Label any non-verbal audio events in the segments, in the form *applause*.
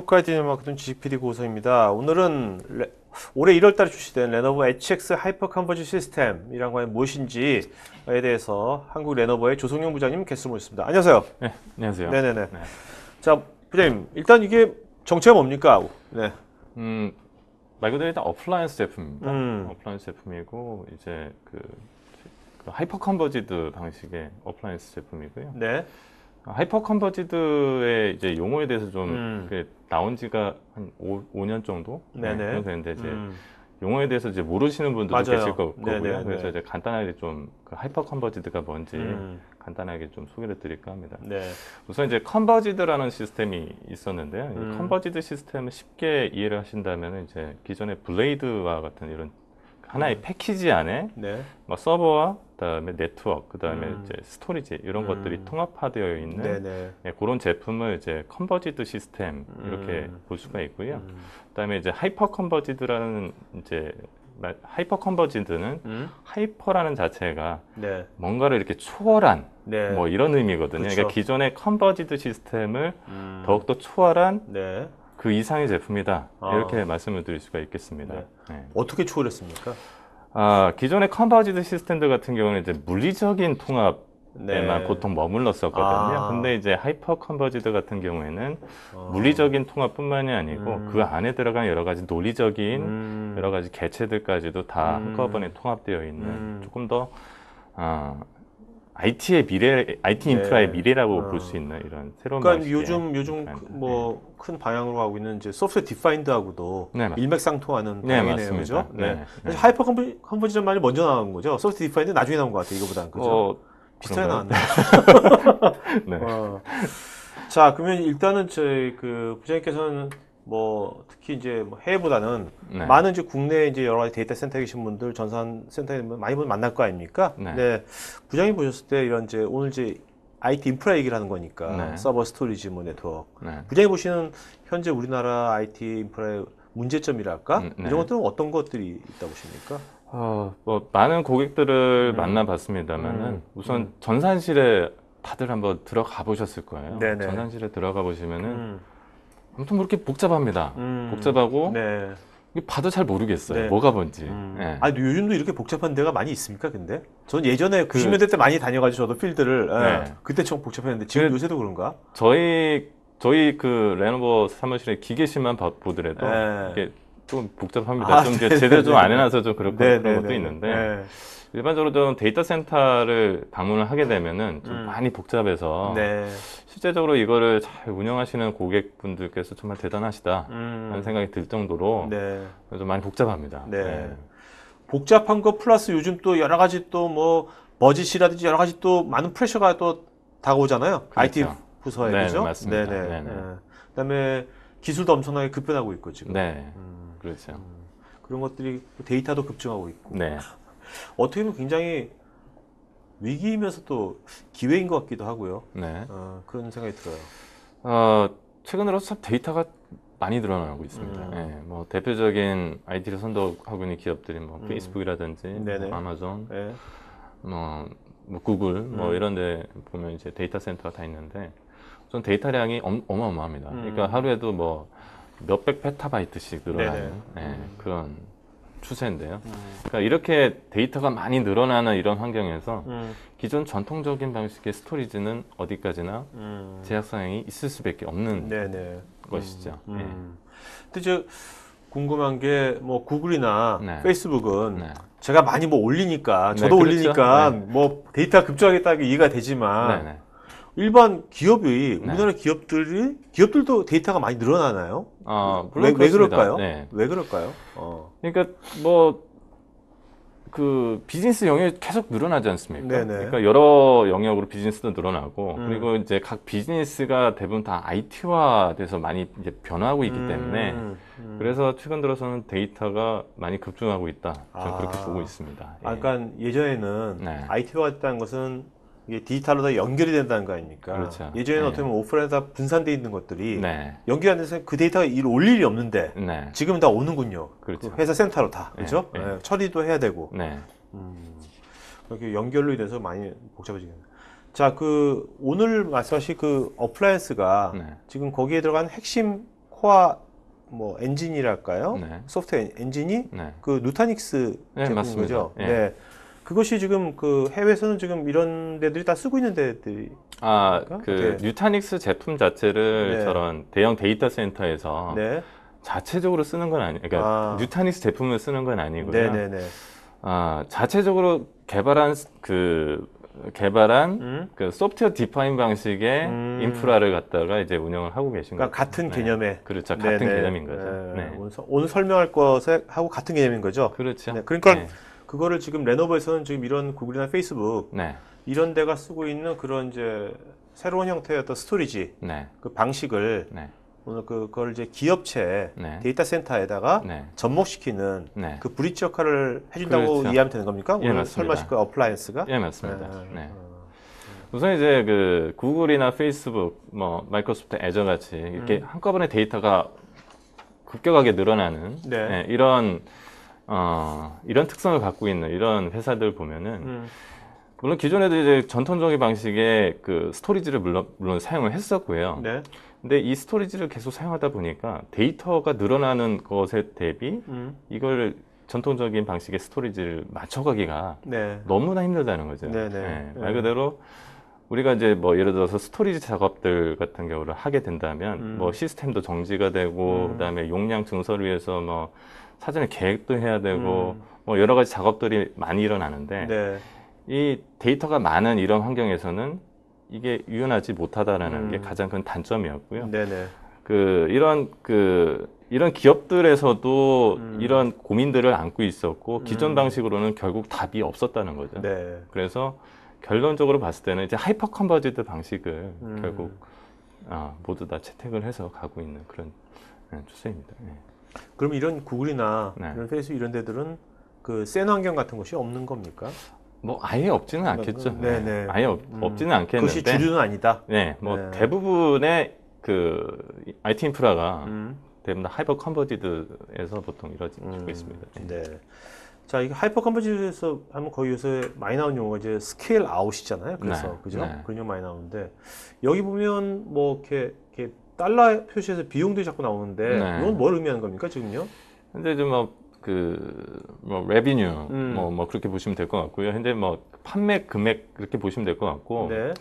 포카이트 마케팅 GPD 고성입니다. 오늘은 레, 올해 1월달에 출시된 레노버 HX 하이퍼 컨버지 시스템이란 건 무엇인지에 대해서 한국 레노버의 조성용 부장님 게스트 모셨습니다. 안녕하세요. 네, 안녕하세요. 네네네. 네. 자, 부장님 일단 이게 정체가 뭡니까? 네. 음, 말 그대로 일단 어플라이언스 제품입니다. 음. 어플라이언스 제품이고 이제 그, 그 하이퍼 컨버지드 방식의 어플라이언스 제품이고요. 네. 아, 하이퍼 컨버지드의 이제 용어에 대해서 좀 음. 나온 지가 한 5, 년 정도 네, 네네. 네, 됐는데 이제 음. 용어에 대해서 이제 모르시는 분들도 맞아요. 계실 거, 네네. 고요 그래서 이제 간단하게 좀 그 하이퍼 컨버지드가 뭔지 음. 간단하게 좀 소개를 드릴까 합니다. 네. 우선 이제 컨버지드라는 시스템이 있었는데요. 음. 컨버지드 시스템을 쉽게 이해를 하신다면 이제 기존의 블레이드와 같은 이런 하나의 음. 패키지 안에 네. 뭐 서버와 그다음에 네트워크, 그다음에 음. 이제 스토리지 이런 음. 것들이 통합화되어 있는 네, 네. 예, 그런 제품을 이제 컨버지드 시스템 이렇게 음. 볼 수가 있고요. 음. 그다음에 이제 하이퍼 컨버지드라는 이제 하이퍼 컨버지드는 음? 하이퍼라는 자체가 네. 뭔가를 이렇게 초월한 네. 뭐 이런 의미거든요. 그러니까 그쵸. 그러니까 기존의 컨버지드 시스템을 음. 더욱더 초월한 네. 그 이상의 제품이다 아. 이렇게 말씀을 드릴 수가 있겠습니다. 네. 네. 어떻게 추월했습니까? 아, 기존의 컨버지드 시스템들 같은 경우는 이제 물리적인 통합 에만 네. 보통 머물렀었거든요. 아. 근데 이제 하이퍼 컨버지드 같은 경우에는 아. 물리적인 통합뿐만이 아니고 음. 그 안에 들어간 여러 가지 논리적인 음. 여러 가지 개체들까지도 다 음. 한꺼번에 통합되어 있는 음. 조금 더 아, IT의 미래, IT 네. 인프라의 네. 미래라고 어. 볼수 있는 이런 새로운 그러니까 요즘 요즘 네. 뭐큰 방향으로 가고 있는 이제 소프트 디파인드하고도 네, 일맥상통하는 네, 방향이네요, 그죠? 네. 하이퍼 컴포지션 말이 먼저 나온 거죠. 소프트 디파인드 나중에 나온 것 같아요, 이거보다 그죠? 어, 비슷하게 나왔네. *laughs* 네. *laughs* 어. 자, 그러면 일단은 저희 그 부장님께서는 뭐 특히 이제 뭐 해외보다는 네. 많은 이제 국내 이제 여러 가지 데이터 센터에 계신 분들 전산 센터에 많이 분 만날 거 아닙니까? 네. 네. 부장님 보셨을 때 이런 이제 오늘 이제 IT 인프라 얘기를 하는 거니까 네. 서버 스토리지 뭐 네트워크. 네. 부장님 보시는 현재 우리나라 IT 인프라의 문제점이랄까 음, 네. 이런 것들은 어떤 것들이 있다고 보십니까? 어, 뭐 많은 고객들을 음. 만나봤습니다만은 음. 우선 음. 전산실에 다들 한번 들어가 보셨을 거예요. 네네. 전산실에 들어가 보시면은. 음. 아무튼 그렇게 복잡합니다. 음. 복잡하고 네. 봐도 잘 모르겠어요. 네. 뭐가 뭔지. 음. 예. 아 요즘도 이렇게 복잡한 데가 많이 있습니까? 근데 전 예전에 그, 90년대 때 많이 다녀가지고 저도 필드를 예. 네. 그때 좀 복잡했는데 지금 그, 요새도 그런가? 저희 저희 그 레노버 사무실의 기계실만 보더라도 예. 이게 좀 복잡합니다. 아, 좀 네네네. 네, 제대로 좀안 네, 네. 해놔서 좀 그렇고 그런 것도 있는데. 예. 일반적으로 좀 데이터 센터를 방문을 하게 되면은 좀 음. 많이 복잡해서 네. 실제적으로 이거를 잘 운영하시는 고객분들께서 정말 대단하시다 하 음. 라는 생각이 들 정도로 네. 좀 많이 복잡합니다. 네. 네. 복잡한 거 플러스 요즘 또 여러 가지 또뭐 버짓이라든지 여러 가지 또 많은 프레셔가 또 다가오잖아요. 그렇죠. IT 부서에 네, 그죠? 맞습니다. 네네. 네네. 네. 네. 그다음에 기술도 엄청나게 급변하고 있고 지금. 네. 음. 그렇죠. 음. 그런 것들이 데이터도 급증하고 있고. 네. 어떻게 보면 굉장히 위기이면서 또 기회인 것 같기도 하고요. 네. 어, 그런 생각이 들어요. 어, 최근 들어서 참 데이터가 많이 드러나고 있습니다. 음. 네, 뭐 대표적인 IT를 선도하고 있는 기업들이 뭐 음. 페이스북이라든지 뭐 아마존, 네. 뭐, 뭐, 구글 뭐 음. 이런데 보면 이제 데이터 센터가 다 있는데 전 데이터량이 엄, 어마어마합니다. 음. 그러니까 하루에도 뭐 몇백 페타바이트씩 늘어나는 네, 예, 음. 그런 추세인데요. 음. 그러니까 이렇게 데이터가 많이 늘어나는 이런 환경에서 음. 기존 전통적인 방식의 스토리지는 어디까지나 음. 제약 사항이 있을 수밖에 없는 네네. 네. 음. 것이죠. 음. 예. 근데 저 궁금한 게 뭐 구글이나 네. 페이스북은 네. 제가 많이 뭐 올리니까 네, 저도 네, 그렇죠. 올리니까 네. 뭐 데이터 급조하겠다 고 이해가 되지만 일반 기업이 우리나라 기업들이 기업들도 데이터가 많이 늘어나나요? 아, 물론 왜, 왜 그럴까요? 네. 왜 그럴까요? 어. 그러니까 뭐 그 비즈니스 영역이 계속 늘어나지 않습니까? 네네. 네. 그러니까 여러 영역으로 비즈니스도 늘어나고 음. 그리고 이제 각 비즈니스가 대부분 다 IT화 돼서 많이 이제 변화하고 있기 음. 때문에 음. 그래서 최근 들어서는 데이터가 많이 급증하고 있다. 저는 아. 그렇게 보고 있습니다. 예. 아, 그러니까 예전에는 네. IT화 했다는 것은 이게 디지털로 다 연결이 된다는 거 아닙니까? 그렇죠. 예전에는 네. 어떻게 보면 오프라인 에다분산되어 있는 것들이 네. 연결이 안 돼서 그 데이터가 일올 일이 없는데 네. 지금은 다 오는군요. 그 그렇죠. 그 회사 센터로 다 그렇죠. 처리도 해야 되고 음, 이렇게 연결로 인해서 많이 복잡해지겠네요. 자, 그 오늘 말씀하신 그 어플라이언스가 지금 거기에 들어간 핵심 코어 뭐 엔진이랄까요? 소프트웨어 엔진이 그 누타닉스 제품인 맞습니다. 거죠. 네. 그것이 지금 그 해외에서는 지금 이런 데들이 다 쓰고 있는 데들이 아그 네. 뉴타닉스 제품 자체를 네. 저런 대형 데이터 센터에서 네. 자체적으로 쓰는 건 아니 그러니까 아. 뉴타닉스 제품을 쓰는 건 아니고요. 네네네. 네, 네. 아 자체적으로 개발한 그 개발한 음? 그 소프트웨어 디파인 방식의 음. 인프라를 갖다가 이제 운영을 하고 계신 그러니까 거죠. 그러니까 같은 네. 개념의 그렇죠. 네. 그렇죠. 같은 개념인 거죠. 네. 오늘, 서, 오늘 설명할 것하고 같은 개념인 거죠. 그렇죠. 네. 그러니까 그거를 지금 레노버에서는 지금 이런 구글이나 페이스북 네. 이런 데가 쓰고 있는 그런 이제 새로운 형태의 어떤 스토리지 네. 그 방식을 네. 오늘 그, 그걸 이제 기업체 네. 데이터 센터에다가 네. 접목시키는 네. 그 브릿지 역할을 해준다고 그렇죠. 이해하면 되는 겁니까? 예, 오늘 설마 그 어플라이언스가? 예 맞습니다. 아, 네. 우선 이제 그 구글이나 페이스북, 뭐 마이크로소프트 애저 같이 이렇게 음. 한꺼번에 데이터가 급격하게 늘어나는 이런 어, 이런 특성을 갖고 있는 이런 회사들 보면은 음. 물론 기존에도 이제 전통적인 방식의 그 스토리지를 물론, 물론 사용을 했었고요. 네. 근데 이 스토리지를 계속 사용하다 보니까 데이터가 늘어나는 것에 대비 음. 이걸 전통적인 방식의 스토리지를 맞춰가기가 네. 너무나 힘들다는 거죠. 네, 네. 네 말 네. 그대로 우리가 이제 뭐 예를 들어서 스토리지 작업들 같은 경우를 하게 된다면 음. 뭐 시스템도 정지가 되고 음. 그다음에 용량 증설을 위해서 뭐 사전에 계획도 해야 되고 음. 뭐 여러 가지 작업들이 많이 일어나는데 네. 이 데이터가 많은 이런 환경에서는 이게 유연하지 못하다라는 게 음. 가장 큰 단점이었고요. 네네. 그 이런 그 이런 기업들에서도 음. 이런 고민들을 안고 있었고 기존 음. 방식으로는 결국 답이 없었다는 거죠. 네. 그래서 결론적으로 봤을 때는 이제 하이퍼 컨버지드 방식을 음. 결국 아, 모두 다 채택을 해서 가고 있는 그런 네, 추세입니다. 네. 그럼 이런 구글이나 네. 이런 페이스 이런 데들은 그센 환경 같은 것이 없는 겁니까? 뭐 아예 없지는 음, 않겠죠. 네네. 음, 네. 아예 없, 음. 지는 않겠는데. 그것이 주류는 아니다. 네, 뭐 네. 대부분의 그 IT 인프라가 음. 대부분 하이퍼 컨버지드에서 보통 이루어지고 음. 있습니다. 네. 네. 자, 이게 하이퍼 컴포지에서 하면 거의 요새 많이 나오는 용어가 이제 스케일 아웃이잖아요. 그래서 네, 그죠? 네. 그런 용어 많이 나오는데 여기 보면 뭐 이렇게, 이렇게 달러 표시에서 비용도 자꾸 나오는데 네. 이건 뭘 의미하는 겁니까 지금요? 근데 이제 뭐그뭐 레비뉴 그, 뭐 음. 뭐, 뭐 그렇게 보시면 될 것 같고요. 현재 뭐 판매 금액 그렇게 보시면 될 것 같고 네.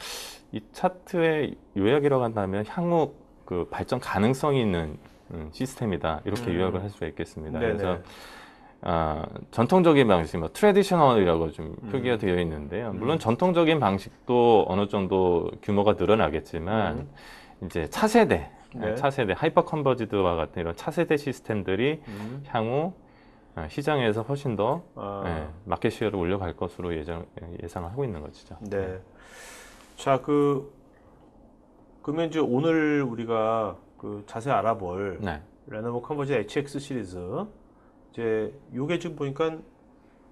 이 차트의 요약이라고 한다면 향후 그 발전 가능성이 있는 음, 시스템이다 이렇게 음. 요약을 할 수가 있겠습니다. 네네. 그래서 아, 전통적인 방식, 뭐 트레디셔널이라고 좀 음. 표기가 음. 되어 있는데요. 음. 물론 음. 전통적인 방식도 어느 정도 규모가 늘어나겠지만 음. 이제 차세대, 네. 네 차세대 하이퍼 컨버지드와 같은 이런 차세대 시스템들이 음. 향후 아, 시장에서 훨씬 더 아. 네, 마켓 시어를 올려갈 것으로 예상 예상을 하고 있는 것이죠. 네. 네. 자, 그 그러면 이제 오늘 우리가 그 자세히 알아볼 네. 레노버 컨버지 HX 시리즈 이제 요게 지금 보니까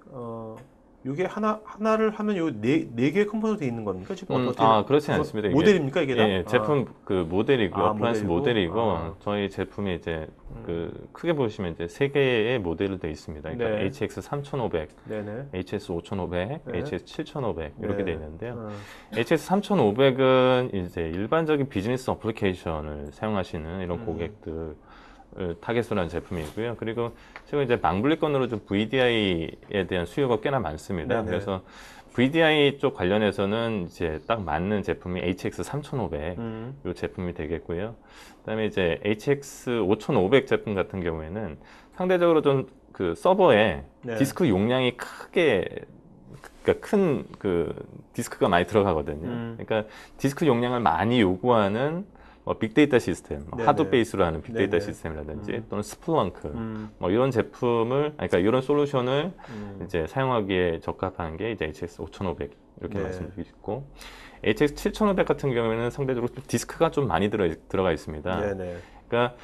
어 요게 하나 하나를 하면 요네네 개의 컴포넌트 있는 겁니까 지금 음, 어떻게 아 그렇지 뭐 않습니다 모델입니까 이게 예, 예, 제품 아. 그 모델이고 아, 어플라이언스 모델이고, 모델이고 아. 저희 제품이 이제 음. 그 크게 보시면 이제 세 개의 모델로 되어 있습니다. 그러니까 네. HX 3500, 네네. HS 5500, 네. HS 7500 이렇게 네. 되어 있는데요. 아. h x 3500은 이제 일반적인 비즈니스 어플리케이션을 사용하시는 이런 음. 고객들 타겟으로 한 제품이고요. 그리고 최근 이제 망블리건으로 좀 VDI에 대한 수요가 꽤나 많습니다. 네네. 그래서 VDI 쪽 관련해서는 이제 딱 맞는 제품이 HX 3500 음. 이 제품이 되겠고요. 그다음에 이제 HX 5500 제품 같은 경우에는 상대적으로 좀 그 서버에 네. 디스크 용량이 크게 그러니까 큰 그 디스크가 많이 들어가거든요. 음. 그러니까 디스크 용량을 많이 요구하는 뭐 빅데이터 시스템, 뭐 하드 베이스로 하는 빅데이터 네네. 시스템이라든지 음. 또는 스플렁크 음. 뭐 이런 제품을 그러니까 이런 솔루션을 음. 이제 사용하기에 적합한 게 이제 HX 5,500 이렇게 네. 말씀드리고 HX 7,500 같은 경우에는 상대적으로 디스크가 좀 많이 들어 들어가 있습니다. 네네. 그러니까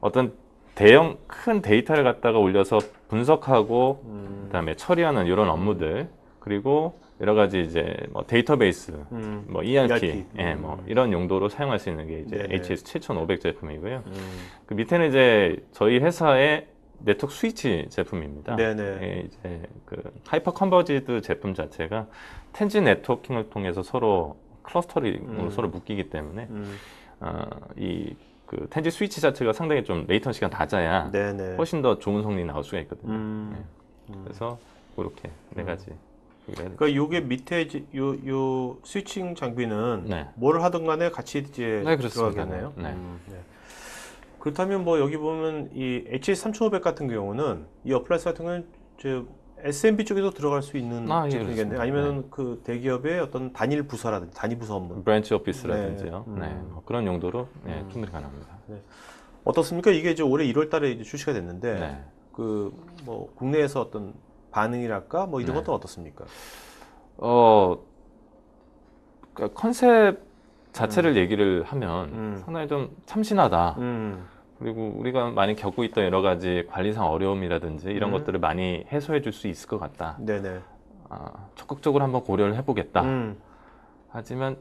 어떤 대형 큰 데이터를 갖다가 올려서 분석하고 음. 그다음에 처리하는 이런 업무들 그리고 여러 가지 이제 뭐 데이터베이스, 음. 뭐 ERP, ERP. 예, 음. 뭐 이런 용도로 사용할 수 있는 게 이제 네네. HS 7500 제품이고요. 음. 그 밑에는 이제 저희 회사의 네트워크 스위치 제품입니다. 네네. 예, 이제 그 하이퍼 컨버지드 제품 자체가 텐지 네트워킹을 통해서 서로 클러스터링으로 음. 서로 묶이기 때문에 음. 어, 이그 텐지 스위치 자체가 상당히 좀 레이턴시가 낮아야 네네. 훨씬 더 좋은 성능이 나올 수가 있거든요. 음. 예. 그래서 그렇게 네 가지. 네. 그러니까 요게 밑에 요, 요 스위칭 장비는 네. 뭘 하든 간에 같이 이제 네, 들어가겠네요. 네. 음, 네. 그렇다면 뭐 여기 보면 이 H3500 같은 경우는 이 어플라이스 같은 경우는 저 SMB 쪽에도 들어갈 수 있는 아, 예, 제품이겠네요. 예, 아니면 네. 그 대기업의 어떤 단일 부서라든지 단위 부서 업무, 브랜치 오피스라든지요. 네. 네. 음. 뭐 그런 용도로 네, 음. 충분히 가능합니다. 네. 어떻습니까? 이게 이제 올해 1월달에 이제 출시가 됐는데 네. 그뭐 국내에서 어떤 반응이랄까 뭐 이런 네. 것도 어떻습니까? 어 그러니까 컨셉 자체를 음. 얘기를 하면 음. 상당히 좀 참신하다. 음. 그리고 우리가 많이 겪고 있던 여러 가지 관리상 어려움이라든지 이런 음. 것들을 많이 해소해 줄 수 있을 것 같다. 네네. 아, 적극적으로 한번 고려를 해보겠다. 음. 하지만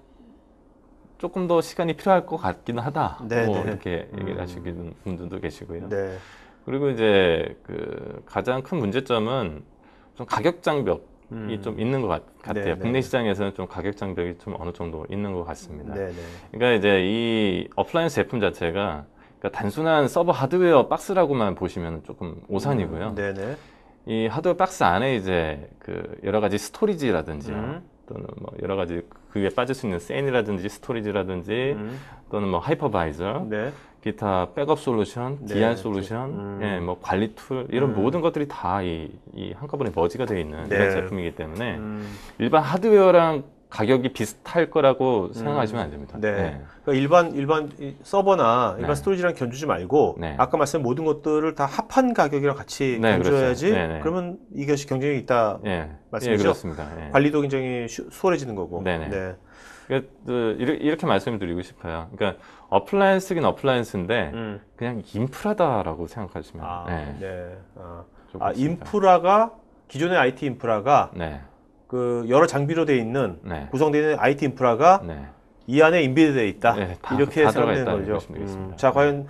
조금 더 시간이 필요할 것 같기는 하다. 뭐 네네. 뭐 이렇게 얘기를 하시는 음. 분들도 계시고요. 네. 그리고 이제 그 가장 큰 문제점은 좀 가격 장벽이 음. 좀 있는 것 같, 아요 네, 국내 네. 시장에서는 좀 가격 장벽이 좀 어느 정도 있는 것 같습니다. 네네. 네. 그러니까 이제 이 어플라이언스 제품 자체가 그러니까 단순한 서버 하드웨어 박스라고만 보시면 조금 오산이고요. 음. 네네. 이 하드웨어 박스 안에 이제 그 여러 가지 스토리지라든지 음. 또는 뭐 여러 가지 그게 빠질 수 있는 센이라든지 스토리지라든지 음. 또는 뭐 하이퍼바이저 네. 기타 백업 솔루션, 네, 디안 솔루션, 음. 예, 뭐 관리 툴 이런 음. 모든 것들이 다 이 이 한꺼번에 머지가 되어 있는 네. 그런 제품이기 때문에 음. 일반 하드웨어랑 가격이 비슷할 거라고 음. 생각하시면 안 됩니다. 네. 네. 그러니까 일반 일반 서버나 네. 일반 네. 스토리지랑 견주지 말고 네. 아까 말씀 모든 것들을 다 합한 가격이랑 같이 네, 견줘야지 네, 네. 그러면 이것이 경쟁이 있다 네. 말씀이죠. 예, 그렇습니다. 네. 관리도 굉장히 쉬- 수월해지는 거고. 네, 네. 네. 그러니까 이렇- 게 말씀드리고 싶어요. 그러니까 어플라이언스긴 어플라이언스인데 음. 그냥 인프라다라고 생각하시면 아, 네. 네. 아, 아, 인프라가 기존의 IT 인프라가 네. 그 여러 장비로 돼 있는 네. 구성되어 있는 IT 인프라가 네. 이 안에 인비되어 있다. 네, 다, 이렇게 다 생각되는 거죠. 음, 자, 과연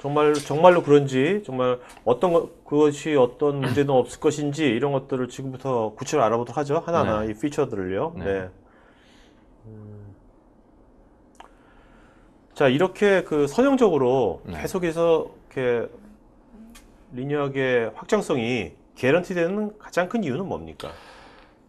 정말 정말로 그런지 정말 어떤 거, 그것이 어떤 *clears throat* 문제는 없을 것인지 이런 것들을 지금부터 구체로 알아보도록 하죠. 하나하나 네. 이 피처들을요. 네. 네. 음, 자, 이렇게 그 선형적으로 네. 계속해서 이렇게 리니어하게 확장성이 개런티 되는 가장 큰 이유는 뭡니까?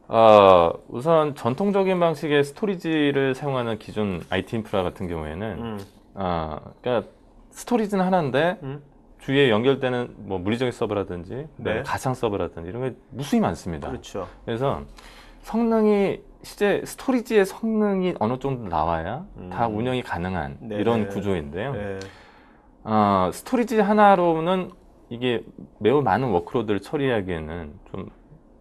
어, 우선 전통적인 방식의 스토리지를 사용하는 기존 IT 인프라 같은 경우에는 음. 어, 그러니까 스토리지는 하나인데 음. 주위에 연결되는 뭐 물리적인 서버라든지 네. 가상 서버라든지 이런 게 무수히 많습니다. 그렇죠. 그래서 성능이 실제 스토리지의 성능이 어느 정도 나와야 음. 다 운영이 가능한 네 이런 구조인데요. 네. 어, 스토리지 하나로는 이게 매우 많은 워크로드를 처리하기에는 좀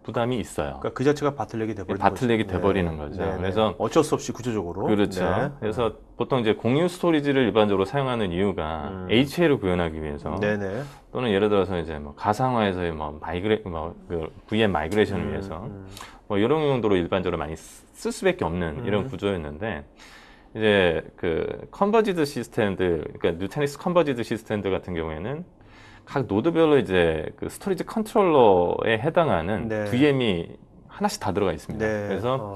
부담이 있어요. 그러니까 그 자체가 바틀렉이 돼버리는 예, 바틀렉이 돼버리는 네. 거죠. 네, 네 그래서 어쩔 수 없이 구조적으로 그렇죠. 네. 그래서 보통 이제 공유 스토리지를 일반적으로 사용하는 이유가 음. HL을 구현하기 위해서 네네. 네. 또는 예를 들어서 이제 뭐 가상화에서의 뭐 마이그레 뭐그 VM 마이그레이션을 음. 위해서 음. 뭐 이런 용도로 일반적으로 많이 쓸 수밖에 없는 음. 이런 구조였는데 이제 그 컨버지드 시스템들 그러니까 뉴테니스 컨버지드 시스템들 같은 경우에는 각 노드별로 이제 그 스토리지 컨트롤러에 해당하는 네. VM이 하나씩 다 들어가 있습니다. 네. 그래서 어.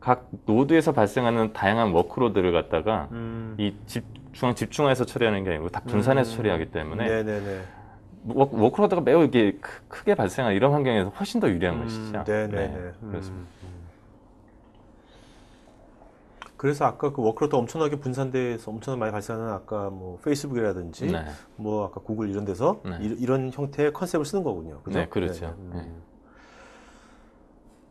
각 노드에서 발생하는 다양한 워크로드를 갖다가 음. 이 집, 중앙 집중화해서 처리하는 게 아니고 다 분산해서 음. 처리하기 때문에 네네네. 워크로드가 매우 이렇게 크, 게발생하는 이런 환경에서 훨씬 더 유리한 음. 것이죠. 네네네. 네, 음. 그렇습니다. 그래서 아까 그 워크로드 엄청나게 분산돼서 엄청나게 많이 발생하는 아까 뭐 페이스북이라든지 네. 뭐 아까 구글 이런 데서 네. 이, 런 형태의 컨셉을 쓰는 거군요. 그죠? 네, 그렇죠. 네, 네. 네. 음.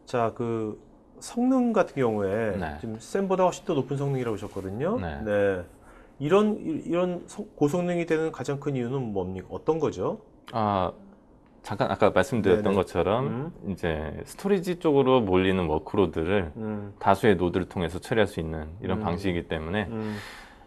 자, 그 성능 같은 경우에 지금 쌤보다 훨씬 더 높은 성능이라고 하셨거든요. 네. 이런 이런 고성능이 되는 가장 큰 이유는 뭡니까? 어떤 거죠? 아, 잠깐 아까 말씀드렸던 네네. 것처럼 음. 이제 스토리지 쪽으로 몰리는 워크로드를 음. 다수의 노드를 통해서 처리할 수 있는 이런 음. 방식이기 때문에 음.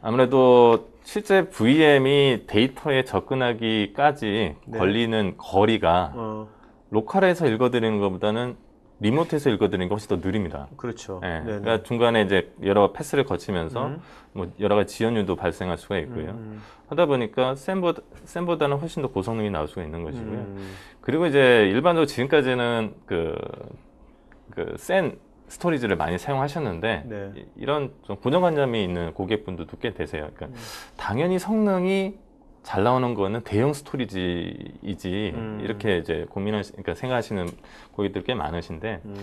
아무래도 실제 VM이 데이터에 접근하기까지 네. 걸리는 거리가 어. 로컬에서 읽어드리는 것보다는 리모트에서 읽어드리는 게 훨씬 더 느립니다. 그렇죠. 예, 그러니까 중간에 이제 여러 패스를 거치면서 음. 뭐 여러 가지 지연율도 발생할 수가 있고요. 음. 음. 하다 보니까 쌤보다, 쌤보다는 훨씬 더 고성능이 나올 수가 있는 것이고요. 음. 그리고 이제 일반적으로 지금까지는 그, 그 센 스토리지를 많이 사용하셨는데 네. 이런 좀 고정관념이 있는 고객분들도 꽤 되세요. 그러니까 음. 당연히 성능이 잘 나오는 거는 대형 스토리지이지 음. 이렇게 이제 고민을 그러니까 생각하시는 고객들 꽤 많으신데 음.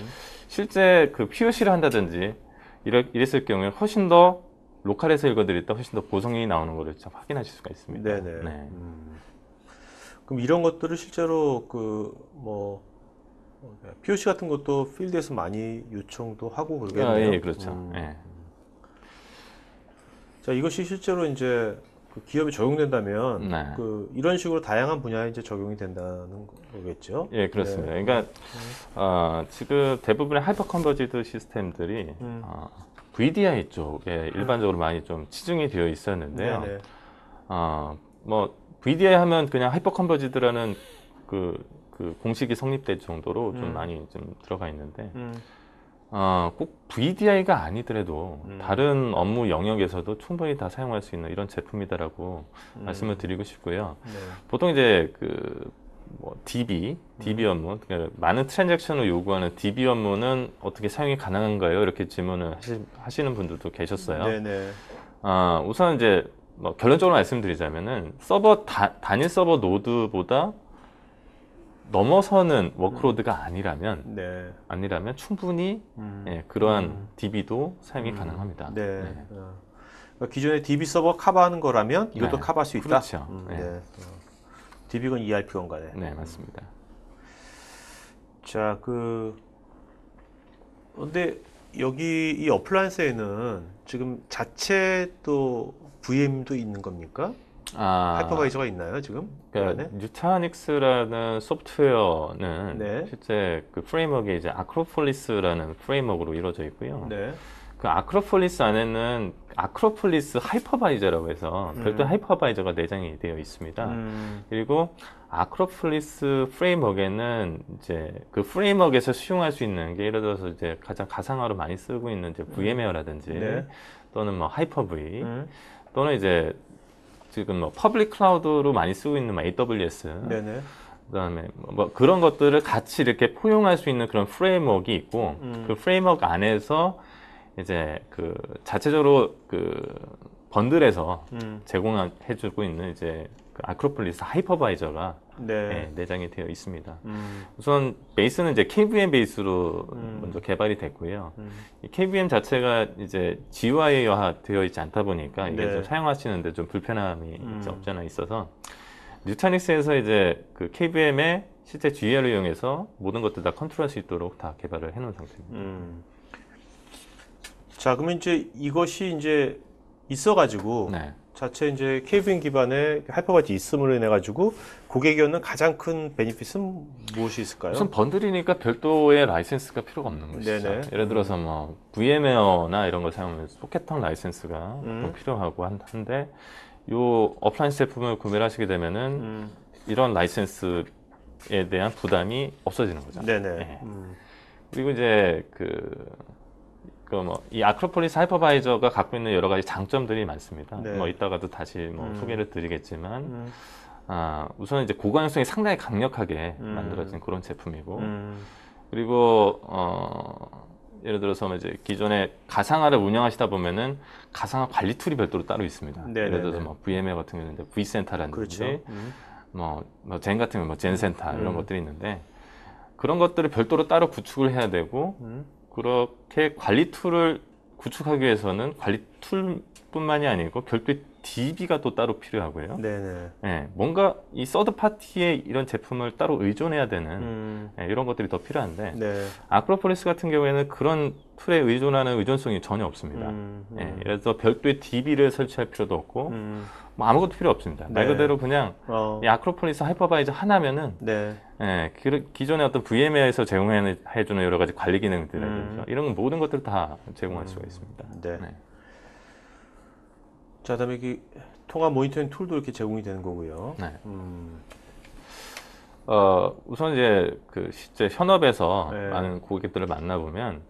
실제 그 POC를 한다든지 이랬, 이랬을 경우에 훨씬 더 로컬에서 읽어드릴때 훨씬 더 보성이 나오는 거를 확인하실 수가 있습니다. 네네. 네. 음. 그럼 이런 것들을 실제로 그 뭐 POC 같은 것도 필드에서 많이 요청도 하고 그러겠네요. 아, 예, 그렇죠. 음. 예. 자 이것이 실제로 이제 그 기업에 적용된다면 네. 그 이런 식으로 다양한 분야에 이제 적용이 된다는 거겠죠. 예, 그렇습니다. 네. 그러니까 어, 지금 대부분의 하이퍼 컨버지드 시스템들이 음. 어, VDI 쪽에 일반적으로 음. 많이 좀 치중이 되어 있었는데요. 네네. 네. 어, 뭐 VDI 하면 그냥 하이퍼 컨버지드라는 그, 그 공식이 성립될 정도로 음. 좀 많이 좀 들어가 있는데. 음. 어, 꼭 VDI가 아니더라도 음. 다른 업무 영역에서도 충분히 다 사용할 수 있는 이런 제품이다라고 음. 말씀을 드리고 싶고요. 네. 보통 이제 그뭐 DB, DB 음. 업무, 그러니까 많은 트랜잭션을 요구하는 DB 업무는 어떻게 사용이 가능한가요? 이렇게 질문을 하시, 는 분들도 계셨어요. 네네. 네. 아, 우선 이제 뭐 결론적으로 말씀드리자면은 서버 다, 단일 서버 노드보다 넘어서는 워크로드가 음. 아니라면 네. 아니라면 충분히 음. 예, 그러한 음. DB도 사용이 음. 가능합니다. 네. 네. 어. 그러니까 기존의 DB 서버 커버하는 거라면 이것도 네. 커버할 수 있다. 그렇죠. 음, 네. 네. 어. DB건 ERP 건가요? 네, 맞습니다. 자, 그 어, 근데 여기 이 어플라이언스에는 지금 자체 또 VM도 있는 겁니까? 아, 하이퍼바이저가 있나요 지금? 그러니까 네. 뉴타닉스라는 소프트웨어는 네. 실제 그프레임워크 이제 아크로폴리스라는 프레임워크로 이루어져 있고요. 네. 그 아크로폴리스 안에는 아크로폴리스 하이퍼바이저라고 해서 음. 별도 하이퍼바이저가 내장이 되어 있습니다. 음. 그리고 아크로폴리스 프레임워크에는 이제 그 프레임워크에서 수용할 수 있는 게 예를 들어서 이제 가장 가상화로 많이 쓰고 있는 이제 음. VMware라든지 네. 또는 뭐 하이퍼V 음. 또는 이제 지금 뭐 퍼블릭 클라우드로 많이 쓰고 있는 AWS 네네. 그다음에 뭐, 뭐 그런 것들을 같이 이렇게 포용할 수 있는 그런 프레임워크가 있고 음. 그 프레임워크 안에서 이제 그 자체적으로 그 번들에서 음. 제공해주고 있는 이제 그 아크로폴리스 하이퍼바이저가 네. 네, 내장이 되어 있습니다. 음. 우선 베이스는 이제 KVM 베이스로 음. 먼저 개발이 됐고요. 음. KVM 자체가 이제 GUI화 되어 있지 않다 보니까 이게 네. 좀 사용하시는데 좀 불편함이 음. 없지 아 있어서 뉴타닉스에서 이제 그 KVM의 실제 GUI를 이용해서 모든 것들 다 컨트롤할 수 있도록 다 개발을 해놓은 상태입니다. 음. 자, 그러면 이제 이것이 이제 있어가지고 네. 자체 이제 케이블 기반의 하이퍼바지 있음으로 인해 가지고 고객이 얻는 가장 큰 베니핏은 무엇이 있을까요? 우선 번들이니까 별도의 라이센스가 필요가 없는 것이죠. 네네. 예를 들어서 음. 뭐 VM웨어나 이런 걸 사용하면 소켓턴 라이센스가 음. 필요하고 한데 요 오프라인 제품을 구매를 하시게 되면은 음. 이런 라이센스에 대한 부담이 없어지는 거죠. 네네. 네. 음. 그리고 이제 그 그뭐이 아크로폴리스 하이퍼바이저가 갖고 있는 여러 가지 장점들이 많습니다. 네. 뭐 이따가도 다시 뭐 음. 소개를 드리겠지만 음. 아, 우선 이제 고관능성이 상당히 강력하게 음. 만들어진 그런 제품이고 음. 그리고 어 예를 들어서 뭐 이제 기존의 가상화를 운영하시다 보면은 가상화 관리 툴이 별도로 따로 있습니다. 네네네. 예를 네, 들어서 네. 뭐 VMware 같은 게 있는데 V센터라든지 그렇죠. 음. 뭐, 뭐, 젠 같은 경우 뭐 젠센터 이런 음. 것들이 있는데 그런 것들을 별도로 따로 구축을 해야 되고 그렇게 관리 툴을 구축하기 위해서는 관리 툴뿐만이 아니고 결핍 DB가 또 따로 필요하고요. 네네. 예, 뭔가 이 서드 파티의 이런 제품을 따로 의존해야 되는 음. 예, 이런 것들이 더 필요한데 네. 아크로폴리스 같은 경우에는 그런 풀에 의존하는 의존성이 전혀 없습니다. 음, 예, 음. 예, 그래서 별도의 DB를 설치할 필요도 없고 음. 뭐 아무것도 필요 없습니다. 말 네. 그대로 그냥 어. 이 아크로폴리스 하이퍼바이저 하나면은 네. 예, 그 기존의 어떤 VM에서 제공해주는 여러 가지 관리 기능들 음. 이런 모든 것들을 다 제공할 수가 있습니다. 네. 네. 자, 다음에그통합 모니터링 툴도 이렇게 제공이 되는 거고요. 네. 음. 어, 우선 이제 그 실제 현업에서 네. 많은 고객들을 만나보면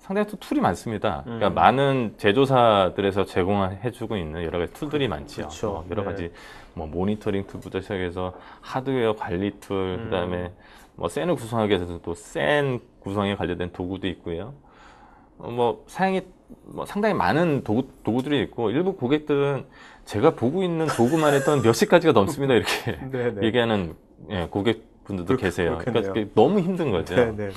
상당히 또 툴이 많습니다. 그러니까 음. 그러니까 많은 제조사들에서 제공해주고 있는 여러 가지 툴들이 많지요. 그렇죠. 뭐 여러 네. 가지 뭐 모니터링 툴부터 시작해서 하드웨어 관리 툴, 음. 그다음에 뭐 센을 구성하기 위해서도 또 센 구성에 관련된 도구도 있고요. 어, 뭐 사양이 뭐 상당히 많은 도구, 도구들이 있고 일부 고객들은 제가 보고 있는 도구만 했던 몇십 가지가 넘습니다 이렇게 *laughs* 네, 네. 얘기하는 예, 고객분들도 계세요. 그렇겠 그러니까 너무 힘든 거죠. 네네네. 네,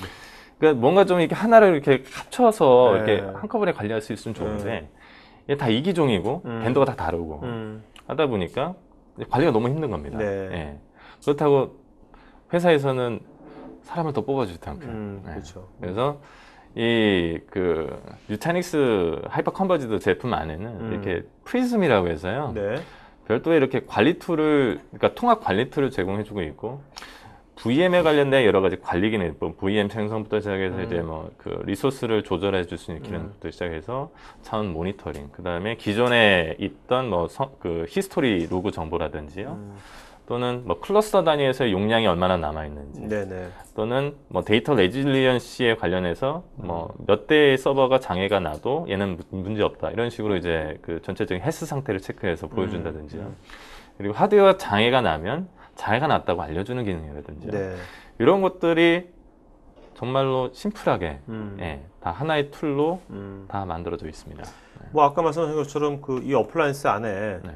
그러니까 뭔가 좀 이렇게 하나를 이렇게 합쳐서 네. 이렇게 한꺼번에 관리할 수 있으면 좋은데 음. 다 이기종이고 음. 밴더가 다 다르고 음. 하다 보니까 관리가 너무 힘든 겁니다. 네. 예. 그렇다고 회사에서는 사람을 더 뽑아주지 않고 음, 예. 그렇죠. 예. 그래서 이그 뉴타닉스 하이퍼 컨버지드 제품 안에는 음. 이렇게 프리즘이라고 해서요. 네. 별도의 이렇게 관리 툴을 그러니까 통합 관리 툴을 제공해주고 있고 VM에 관련된 여러 가지 관리 기능, 뭐 VM 생성부터 시작해서 음. 이제 뭐 뭐그 리소스를 조절해 줄 수 있는 기능부터 음. 시작해서 차원 모니터링, 그 다음에 기존에 있던 뭐 그 히스토리 로그 정보라든지요. 음. 또는 뭐 클러스터 단위에서의 용량이 얼마나 남아 있는지 네네. 또는 뭐 데이터 레질리언시에 관련해서 뭐 몇 대의 서버가 장애가 나도 얘는 문제 없다 이런 식으로 이제 그 전체적인 헬스 상태를 체크해서 음, 보여준다든지 음. 그리고 하드웨어 장애가 나면 장애가 났다고 알려주는 기능이라든지 네. 이런 것들이 정말로 심플하게 음. 예, 다 하나의 툴로 음. 다 만들어져 있습니다. 네. 뭐 아까 말씀하신 것처럼 그 이 어플라이언스 안에 네.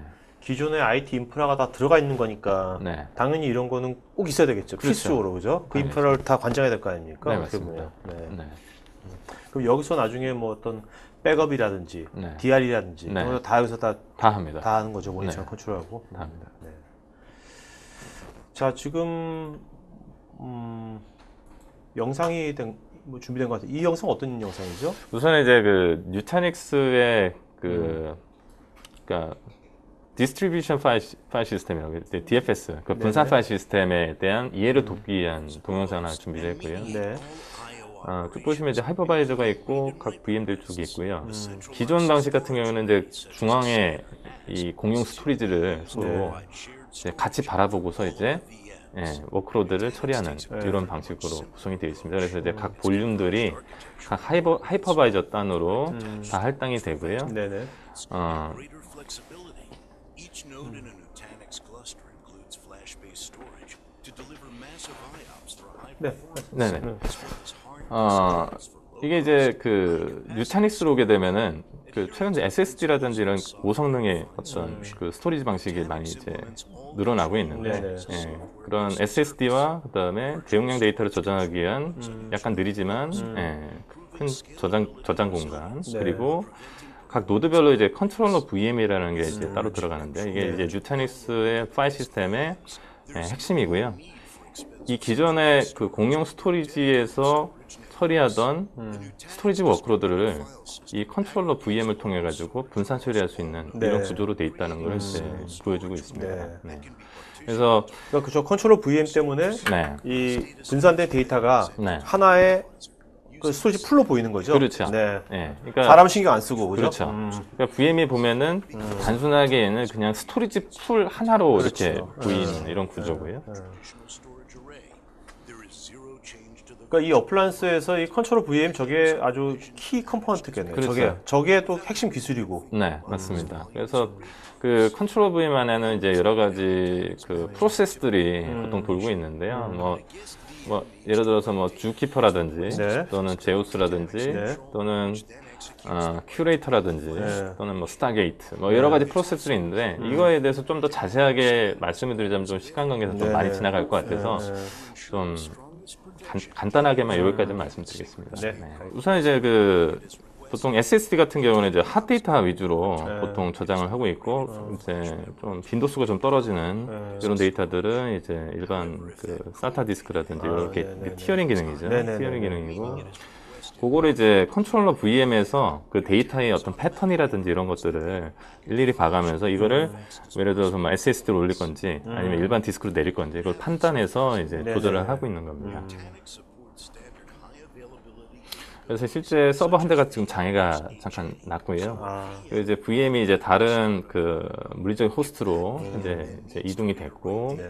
기존의 IT 인프라가 다 들어가 있는 거니까 네. 당연히 이런 거는 꼭 있어야 되겠죠. 그렇죠. 필수적으로 그죠? 그 인프라를 다 관장해야 될 거 아닙니까? 네, 맞습니다. 네. 네. 그럼 여기서 나중에 뭐 어떤 백업이라든지 네. DR이라든지 네. 그런 다 여기서 다, 다 합니다. 다 하는 거죠. 모니터 네. 컨트롤하고. 다 합니다. 네. 자, 지금 음, 영상이 된, 뭐 준비된 것 같아요. 이 영상 어떤 영상이죠? 우선 이제 그 뉴타닉스의 그 음. 그러니까 디스트리뷰션 파일, 파일 시스템이라고 해요. DFS, 네, 그 분산 네네. 파일 시스템에 대한 이해를 돕기 위한 동영상을 준비를 했고요. 네. 아, 네. 쭉 어, 그 보시면 이제 하이퍼바이저가 있고 각 VM들 쪽이 있고요. 음. 기존 방식 같은 경우는 이제 중앙에 이 공용 스토리지를 서로 네. 같이 바라보고서 이제 예, 워크로드를 처리하는 네. 이런 방식으로 구성이 되어 있습니다. 그래서 이제 각 볼륨들이 각 하이버, 하이퍼바이저 단으로 음. 다 할당이 되고요. 네네. 어, node in a Nutanix cluster includes flash-based storage to deliver massive IOPS for high performance 네네. as well as hard 아 disks for low 이게 이제 그 뉴타닉스로 오게 되면은 그 최근 SSD라든지 이런 고성능의 어떤 그 스토리지 방식이 많이 이제 늘어나고 있는데 예, 그런 SSD와 그다음에 대용량 데이터를 저장하기 위한 약간 느리지만 예, 큰 저장 저장 공간 그리고 각 노드별로 이제 컨트롤러 VM이라는 게 이제 따로 들어가는데 이게 이제 네. 뉴타닉스의 파일 시스템의 예, 핵심이고요. 이 기존의 그 공용 스토리지에서 처리하던 음. 스토리지 워크로드를 이 컨트롤러 VM을 통해 가지고 분산 처리할 수 있는 네. 이런 구조로 돼 있다는 걸 음. 이제 보여주고 있습니다. 네. 네. 그래서 그러니까 그저 컨트롤러 VM 때문에 네. 이 분산된 데이터가 네. 하나의 그 수치 풀로 보이는 거죠. 그렇죠. 네. 네. 그러니까 사람 신경 안 쓰고 그죠? 그렇죠. 음. 그러니까 VM이 보면은 음. 단순하게 얘는 그냥 스토리지 풀 하나로 그렇죠. 이렇게 음. 보이는 네. 이런 구조고요. 네. 그러니까 이 어플란스에서 이 컨트롤 VM 저게 아주 키 컴포넌트겠네요. 그렇죠. 저게 저게 또 핵심 기술이고. 네, 맞습니다. 그래서 그 컨트롤 VM 안에는 이제 여러 가지 그 프로세스들이 음. 보통 돌고 있는데요. 뭐뭐 예를 들어서 뭐 주키퍼라든지 네. 또는 제우스라든지 네. 또는 어, 큐레이터라든지 네. 또는 뭐 스타게이트 뭐 여러 가지 프로세스들이 있는데 음. 이거에 대해서 좀 더 자세하게 말씀을 드리자면 좀 시간 관계상 좀 네. 많이 지나갈 것 같아서 네. 좀 간, 단하게만 여기까지 말씀드리겠습니다. 네. 우선 이제 그 보통 SSD 같은 경우는 이제 핫데이터 위주로 네. 보통 저장을 하고 있고 어. 이제 좀 빈도수가 좀 떨어지는 네. 이런 데이터들은 이제 일반 그 s 타 디스크라든지 아, 이렇게 네네 네, 티어링 네. 기능이죠. 네네 네, 티어링 기능이고 그거를 이제 컨트롤러 VM에서 그 데이터의 어떤 패턴이라든지 이런 것들을 일일이 봐가면서 이거를 예를 들어서 뭐 SSD로 올릴 건지 아니면 음. 일반 디스크로 내릴 건지 이걸 판단해서 이제 조절을 하고 있는 겁니다. 음. 그래서 실제 서버 한 대가 지금 장애가 잠깐 났고요. 아. 이제 VM이 이제 다른 그 물리적인 호스트로 음. 이제, 이제, 이동이 됐고 네.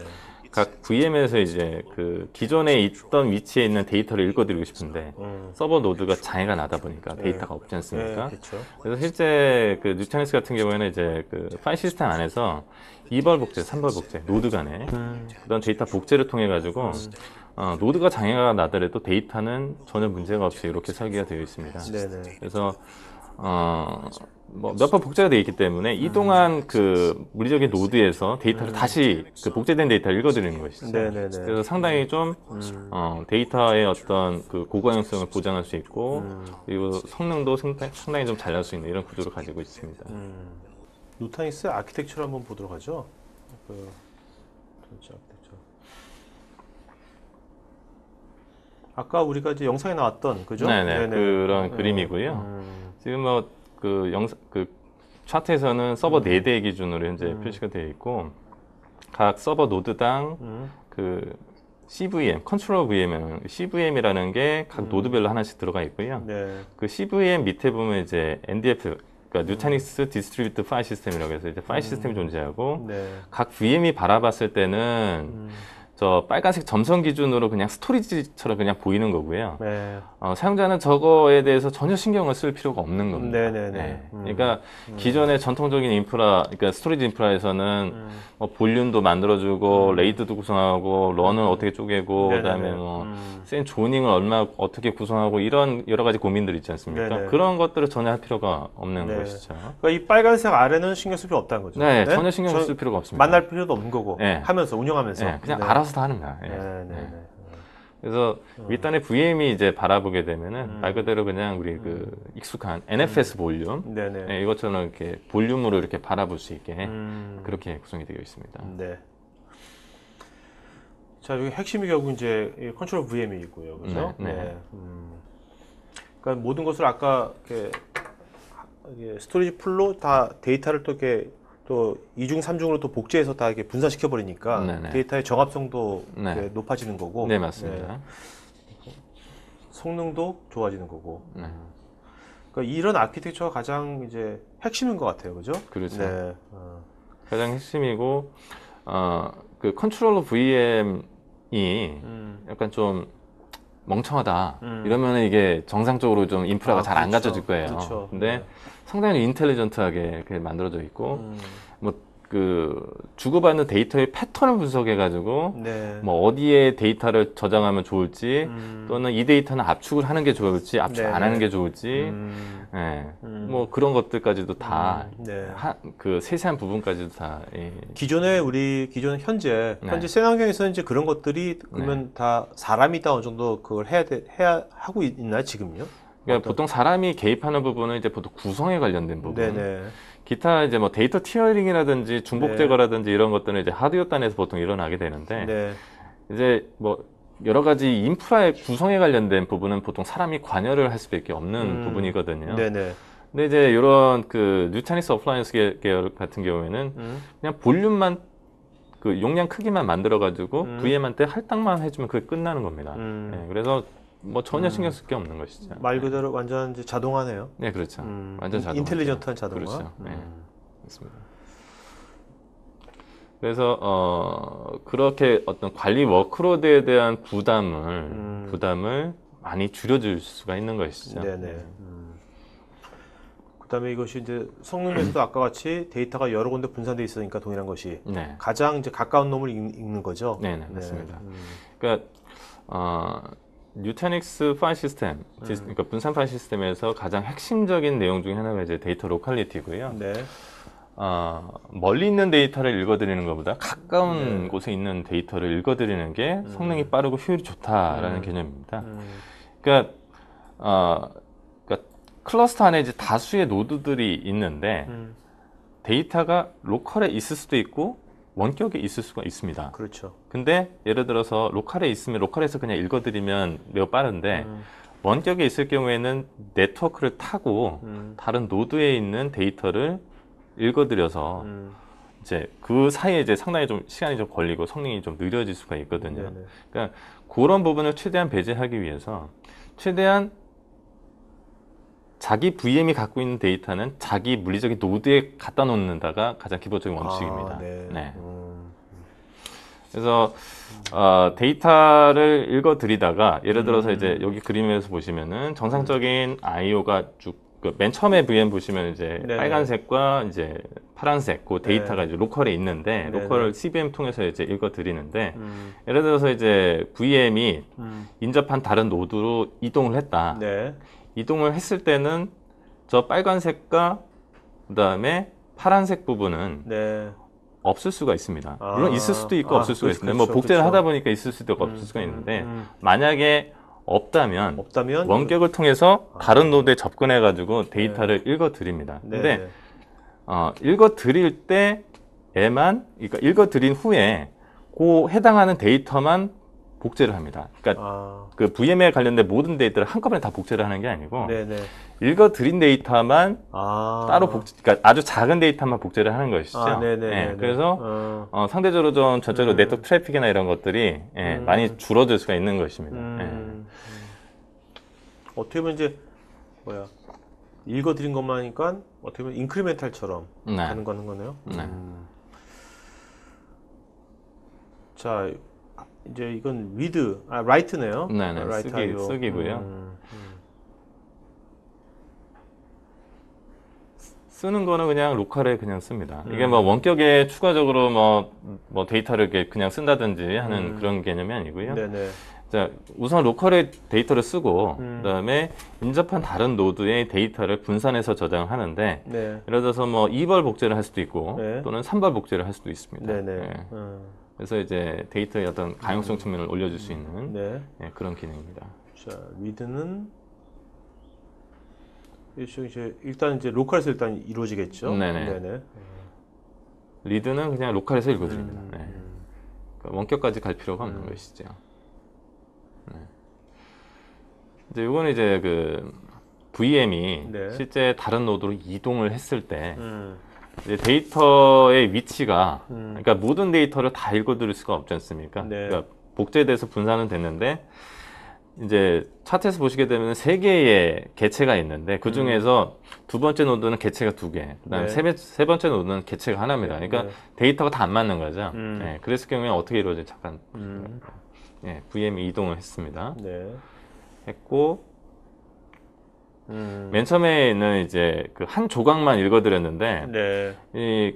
각 VM에서 이제 그 기존에 있던 위치에 있는 데이터를 읽어드리고 싶은데 음. 서버 노드가 장애가 나다 보니까 네. 데이터가 네. 없지 않습니까? 네, 그래서 실제 그 뉴창리스 같은 경우에는 이제 그 파일 시스템 안에서 2벌 복제, 3벌 복제, 노드 간에 음. 그런 데이터 복제를 통해 가지고 음. 어, 노드가 장애가 나더라도 데이터는 전혀 문제가 없이 이렇게 설계가 되어 있습니다. 네네. 네. 그래서 어, 뭐몇 번 복제가 되어 있기 때문에 이 동안 음. 그 물리적인 노드에서 데이터를 음. 다시 그 복제된 데이터를 읽어드리는 것이죠. 네네네. 네, 네. 그래서 상당히 좀 음. 어, 데이터의 어떤 그 고관용성을 보장할 수 있고 음. 그리고 성능도 상당히 좀 잘 날 수 있는 이런 구조를 가지고 있습니다. 음. 누타이스 아키텍처를 한번 보도록 하죠. 그, 그렇죠. 아까 우리가 이제 영상에 나왔던 그죠? 네네, 네네. 그런 네. 그림이고요. 음. 지금 뭐 그 영상 그 차트에서는 서버 음. 4대 기준으로 현재 음. 표시가 되어 있고 각 서버 노드당 음. 그 CVM, 컨트롤 v m CVM이라는 게각 음. 노드별로 하나씩 들어가 있고요. 네. 그 CVM 밑에 보면 이제 NDF 그러니까 뉴타닉스 디스트리뷰트 파일 시스템이라고 해서 이제 파일 시스템이 음. 존재하고 네. 각 VM이 바라봤을 때는 음. 저 빨간색 점선 기준으로 그냥 스토리지처럼 그냥 보이는 거고요. 네. 어, 사용자는 저거에 대해서 전혀 신경을 쓸 필요가 없는 겁니다. 네네네. 네. 음. 그러니까 음. 기존의 전통적인 인프라, 그러니까 스토리지 인프라에서는 음. 뭐 볼륨도 만들어주고 음. 레이드도 구성하고 런을 어떻게 쪼개고 네 그다음에 뭐센 음. 조닝을 얼마 어떻게 구성하고 이런 여러 가지 고민들 있지 않습니까? 네네. 그런 것들을 전혀 할 필요가 없는 네. 것이죠. 그러니까 이 빨간색 아래는 신경 쓸 필요 없다는 거죠. 네, 네? 전혀 신경 쓸 필요가 없습니다. 만날 필요도 없는 거고 네. 하면서 운영하면서 네, 그냥 알아. 알아서 다 하는 거야. 예. 네, 네, 예. 네. 그래서 음. 윗단의 VM이 이제 바라보게 되면은 음. 말 그대로 그냥 우리 그 음. 익숙한 NFS 음. 볼륨 네, 네. 예, 이것처럼 이렇게 볼륨으로 이렇게 바라볼 수 있게 음. 그렇게 구성이 되어 있습니다. 네. 자 여기 핵심이 결국 이제 컨트롤 VM이 있고요, 그렇죠? 네. 네. 음. 그러니까 모든 것을 아까 이렇게 스토리지 풀로 다 데이터를 또 이렇게 또이중삼중으로또 복제해서 다 이렇게 분산시켜 버리니까 네, 네. 데이터의 정합성도 네. 높아지는 거고 네 맞습니다. 네. 성능도 좋아지는 거고. 네. 그러니까 이런 아키텍처가 가장 이제 핵심인 것 같아요, 그죠? 그렇죠. 네. 어. 가장 핵심이고 어그 컨트롤러 VM이 음. 약간 좀 멍청하다 음. 이러면 이게 정상적으로 좀 인프라가 아, 잘안 그렇죠. 갖춰질 거예요. 그렇죠. 근데 네. 상당히 인텔리전트하게 만들어져 있고 음. 뭐그 주고받는 데이터의 패턴을 분석해가지고 네. 뭐 어디에 데이터를 저장하면 좋을지 음. 또는 이 데이터는 압축을 하는 게 좋을지 압축 네. 안 네. 하는 게 좋을지 음. 네. 뭐 그런 것들까지도 다그 음. 네. 세세한 부분까지도 다 예. 기존에 우리 기존 현재 네. 현재 생환경에서는 이제 그런 것들이 그러면 다 사람이 다 어느 정도 그걸 해야 돼 해야 하고 있나요 지금요? 그러니까 보통 사람이 개입하는 부분은 이제 보통 구성에 관련된 부분. 네네. 기타 이제 뭐 데이터 티어링이라든지 중복 네. 제거라든지 이런 것들은 이제 하드웨어 단에서 보통 일어나게 되는데 네. 이제 뭐 여러 가지 인프라의 구성에 관련된 부분은 보통 사람이 관여를 할 수밖에 없는 음. 부분이거든요. 네네. 근데 이제 이런 그 뉴차니스 어플라이언스 계열 같은 경우에는 음. 그냥 볼륨만 그 용량 크기만 만들어 가지고 음. VM한테 할당만 해주면 그게 끝나는 겁니다. 음. 네, 그래서 뭐 전혀 음. 신경 쓸 게 없는 것이죠. 음, 말 그대로 완전 이제 자동화네요. 네, 그렇죠. 음, 완전 자동. 인텔리전트한 자동화. 그렇죠. 음. 네, 맞습니다. 그래서 어, 그렇게 어떤 관리 워크로드에 대한 부담을 음. 부담을 많이 줄여줄 수가 있는 것이죠. 네네. 그다음에 이것이 이제 성능에서도 아까 같이 데이터가 여러 군데 분산돼 있으니까 동일한 것이 네. 가장 이제 가까운 놈을 읽, 는 거죠. 네네, 네, 맞습니다. 음. 그러니까 어, 뉴타닉스 파일 시스템, 네. 그러니까 분산 파일 시스템에서 가장 핵심적인 내용 중 하나가 이제 데이터 로컬리티고요. 네. 어, 멀리 있는 데이터를 읽어드리는 것보다 가까운 네. 곳에 있는 데이터를 읽어드리는 게 음. 성능이 빠르고 효율이 좋다라는 음. 개념입니다. 음. 그러니까, 어, 그러니까 클러스터 안에 이제 다수의 노드들이 있는데 음. 데이터가 로컬에 있을 수도 있고 원격이 있을 수가 있습니다. 그렇죠. 근데 예를 들어서 로컬에 있으면 로컬에서 그냥 읽어드리면 매우 빠른데 음. 원격에 있을 경우에는 네트워크를 타고 음. 다른 노드에 있는 데이터를 읽어드려서 음. 이제 그 사이에 이제 상당히 좀 시간이 좀 걸리고 성능이 좀 느려질 수가 있거든요. 네네. 그러니까 그런 부분을 최대한 배제하기 위해서 최대한 자기 VM이 갖고 있는 데이터는 자기 물리적인 노드에 갖다 놓는다가 가장 기본적인 아, 원칙입니다. 아, 네. 네. 음. 그래서 어, 데이터를 읽어드리다가 예를 들어서 음. 이제 여기 그림에서 보시면은 정상적인 I/O가 쭉맨 그 처음에 VM 보시면 이제 네 빨간색과 이제 파란색 그 네. 데이터가 네. 이제 로컬에 있는데 네 로컬을 CVM 통해서 이제 읽어 드리는데 음. 예를 들어서 이제 VM이 음. 인접한 다른 노드로 이동을 했다. 네. 이동을 했을 때는 저 빨간색과 그 다음에 파란색 부분은 네. 없을 수가 있습니다. 아, 물론 있을 수도 있고 아, 없을 수가 그렇죠, 있는데 뭐 그렇죠, 복제를 그렇 하다 보니까 있을 수도 있고 음, 없을 수가 음, 있는데 음, 음. 만약에 없다면, 없다면 원격을 통해서 아, 다른 노드에 접근해 가지고 데이터를 네. 읽어 드립니다. 네. 근데 네. 어, 읽어 드릴 때에만 그러니까 읽어 드린 후에 그 해당하는 데이터만 복제를 합니다. 그러니까 아. 그 VM에 관련된 모든 데이터를 한꺼번에 다 복제를 하는 게 아니고 네네. 네. 읽어드린 데이터만 아. 따로 복제, 그러니까 아주 작은 데이터만 복제를 하는 것이죠. 아, 네, 네, 예, 그래서 어. 어, 상대적으로 좀 전체적으로 음. 네트워크 트래픽이나 이런 것들이 예, 음. 많이 줄어들 수가 있는 것입니다. 음. 예. 음. 어떻게 보면 이제 뭐야 읽어드린 것만 하니까 어떻게 보면 인크리멘탈처럼 네. 가는 거는 거네요. 네. 음. 자. 이제 이건 위드 아 라이트네요. 네네. 아, 이트 쓰기, 쓰기고요. 음, 음. 쓰는 거는 그냥 로컬에 그냥 씁니다. 음. 이게 뭐 원격에 추가적으로 뭐, 뭐 데이터를 이렇게 그냥 쓴다든지 하는 음. 그런 개념이 아니고요. 네네. 네. 자, 우선 로컬에 데이터를 쓰고 음. 그다음에 인접한 다른 노드의 데이터를 분산해서 저장하는데 네. 예를 들어서 뭐 2벌 복제를 할 수도 있고 네. 또는 3벌 복제를 할 수도 있습니다. 네. 네. 네. 음. 그래서 이제 데이터의 어떤 가용성 측면을 올려줄 수 있는 음. 네. 예, 그런 기능입니다. 자, 위드는 이제 일단 이제 로컬에서 일단 이루어지겠죠. 네네. 네네. 리드는 그냥 로컬에서 읽어드립니다. 음, 네. 음. 그러니까 원격까지 갈 필요가 없는 음. 것이죠. 네. 이제 이거 이제 그 VM이 네. 실제 다른 노드로 이동을 했을 때 음. 데이터의 위치가 음. 그러니까 모든 데이터를 다 읽어드릴 수가 없지 않습니까? 네. 그러니까 복제돼서 분산은 됐는데 이제 차트에서 보시게 되면 세 개의 개체가 있는데 그 음. 중에서 음. 두 번째 노드는 개체가 두 개, 그다음 네. 세, 번째 노드는 개체가 하나입니다. 그러니까 네. 데이터가 다 안 맞는 거죠. 음. 네, 그랬을 경우에 어떻게 이루어질 잠깐 음. 네, VM 이동을 했습니다. 네. 했고 음. 맨 처음에는 이제 그 한 조각만 읽어드렸는데 네. 이,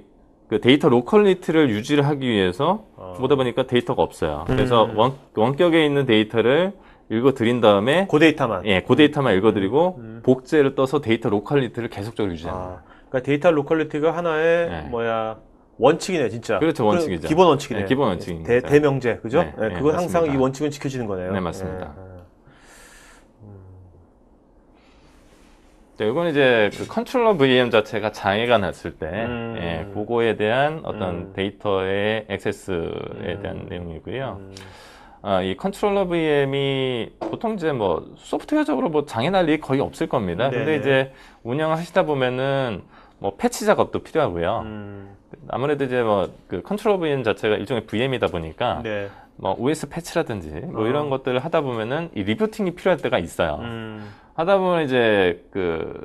그 데이터 로컬리티를 유지를 하기 위해서 어. 보다 보니까 데이터가 없어요. 음. 그래서 원, 원격에 있는 데이터를 읽어드린 다음에 고 그 데이터만 예, 고 그 데이터만 음. 읽어드리고 음. 음. 복제를 떠서 데이터 로컬리티를 계속적으로 유지하는 아. 그러니까 데이터 로컬리티가 하나의 네. 뭐야 원칙이네 진짜. 그렇죠 그 원칙이죠. 기본 원칙이네. 네, 기본 원칙. 대 대명제 그죠? 네, 네, 네 그건 항상 이 원칙은 지켜지는 거네요. 네 맞습니다. 네. 네, 이건 이제 그 컨트롤러 VM 자체가 장애가 났을 때, 음. 예, 그거에 대한 어떤 음. 데이터의 액세스에 대한 음. 내용이고요. 음. 아, 이 컨트롤러 VM이 보통 이제 뭐 소프트웨어적으로 뭐 장애 날 일이 거의 없을 겁니다. 네. 근데 이제 운영하시다 보면은 뭐 패치 작업도 필요하고요. 아무래도 이제 뭐 그 컨트롤러 VM 자체가 일종의 VM이다 보니까 네. 뭐 OS 패치라든지 뭐 어. 이런 것들을 하다 보면은 이 리부팅이 필요할 때가 있어요. 하다 보면 이제 그,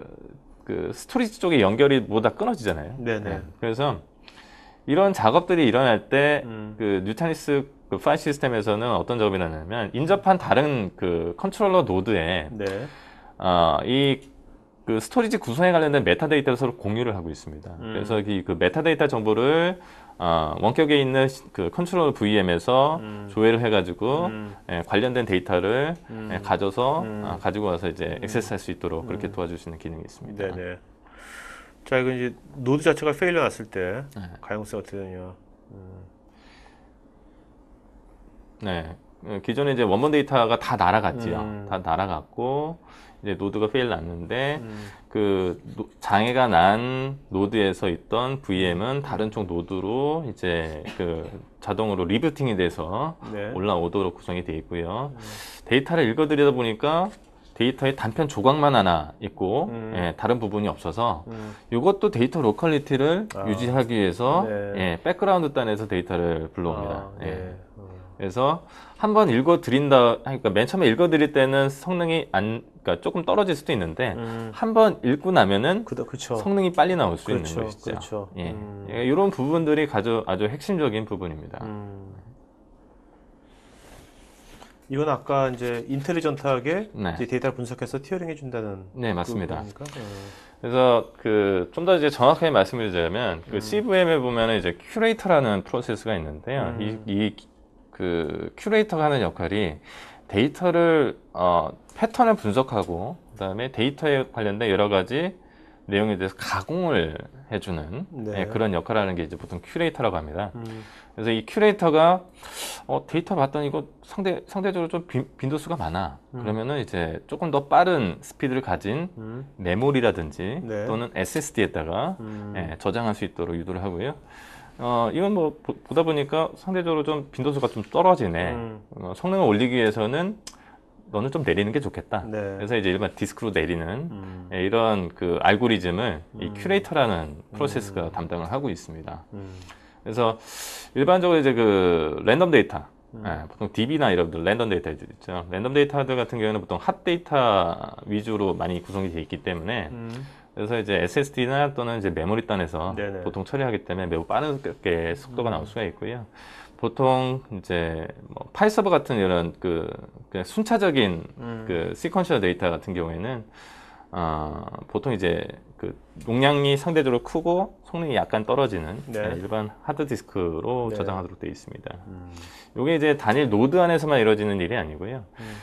그 스토리 지쪽에 연결이 뭐다 끊어지잖아요. 네네. 네. 그래서 이런 작업들이 일어날 때그 음. 그 뉴타니스 그 파일 시스템에서는 어떤 작업이 일어나냐면 인접한 다른 그 컨트롤러 노드에 네. 어, 이그 스토리지 구성에 관련된 메타데이터를 서로 공유를 하고 있습니다. 음. 그래서 이그 메타데이터 정보를 어, 원격에 있는 그 컨트롤 VM에서 음. 조회를 해가지고 음. 예, 관련된 데이터를 음. 예, 가져서 음. 아, 가지고 와서 이제 음. 액세스할 수 있도록 음. 그렇게 도와줄 수 있는 기능이 있습니다. 네네. 자 이거 이제 노드 자체가 페일러 났을 때 네. 가용성 어떻게 되냐? 네. 어, 기존에 이제 원본 데이터가 다 날아갔지요. 음. 다 날아갔고 이제 노드가 페일 났는데 음. 그 노, 장애가 난 노드에서 있던 VM은 다른 쪽 노드로 이제 그 자동으로 리부팅이 돼서 네. 올라오도록 구성이 돼 있고요. 음. 데이터를 읽어드리다 보니까 데이터의 단편 조각만 하나 있고 음. 예, 다른 부분이 없어서 음. 이것도 데이터 로컬리티를 아. 유지하기 위해서 네. 예, 백그라운드 단에서 데이터를 불러옵니다. 아, 네. 예. 어. 그래서 한 번 읽어 드린다 하니까맨 그러니까 처음에 읽어 드릴 때는 성능이 안 그러니까 조금 떨어질 수도 있는데 음. 한번 읽고 나면은 그다, 성능이 빨리 나올 수그렇 있는 것이죠. 그렇 예. 음. 예. 이런 부분들이 아주 아주 핵심적인 부분입니다. 음. 이건 아까 이제 인텔리전트하게 네. 이제 데이터를 분석해서 티어링 해준다는 네 맞습니다. 어. 그 그래서 그 좀 더 이제 정확하게 말씀을 드리자면 그 음. CVM에 보면 은 이제 큐레이터라는 프로세스가 있는데요. 음. 이, 이그 큐레이터가 하는 역할이 데이터를 어, 패턴을 분석하고 그 다음에 데이터에 관련된 여러 가지 내용에 대해서 가공을 해주는 네. 예, 그런 역할을 하는 게 이제 보통 큐레이터라고 합니다. 음. 그래서 이 큐레이터가 어, 데이터 봤더니 이거 상대, 상대적으로 좀 빈, 빈도수가 많아. 음. 그러면은 이제 조금 더 빠른 스피드를 가진 음. 메모리라든지 네. 또는 SSD에다가 음. 예, 저장할 수 있도록 유도를 하고요. 어, 이건 뭐 보, 다 보니까 상대적으로 좀 빈도수가 좀 떨어지네. 음. 어, 성능을 올리기 위해서는 너는 좀 내리는 게 좋겠다. 네. 그래서 이제 일반 디스크로 내리는 음. 예, 이런 그 알고리즘을 음. 이 큐레이터라는 음. 프로세스가 담당을 하고 있습니다. 음. 그래서 일반적으로 이제 그 랜덤 데이터 음. 예, 보통 DB나 이런 그 랜덤 데이터들 있죠. 랜덤 데이터들 같은 경우에는 보통 핫 데이터 위주로 많이 구성이 되어 있기 때문에 그래서 이제 SSD나 또는 이제 메모리단에서 네네. 보통 처리하기 때문에 매우 빠르게 속도가 나올 음. 수가 있고요. 보통 이제 뭐 파일 서버 같은 이런 그 그냥 순차적인 음. 그 시퀀셜 데이터 같은 경우에는 어, 보통 이제 그 용량이 상대적으로 크고 성능이 약간 떨어지는 네. 네 일반 하드 디스크로 네. 저장하도록 되어 있습니다. 음. 이게 이제 단일 노드 안에서만 이루어지는 일이 아니고요. 음.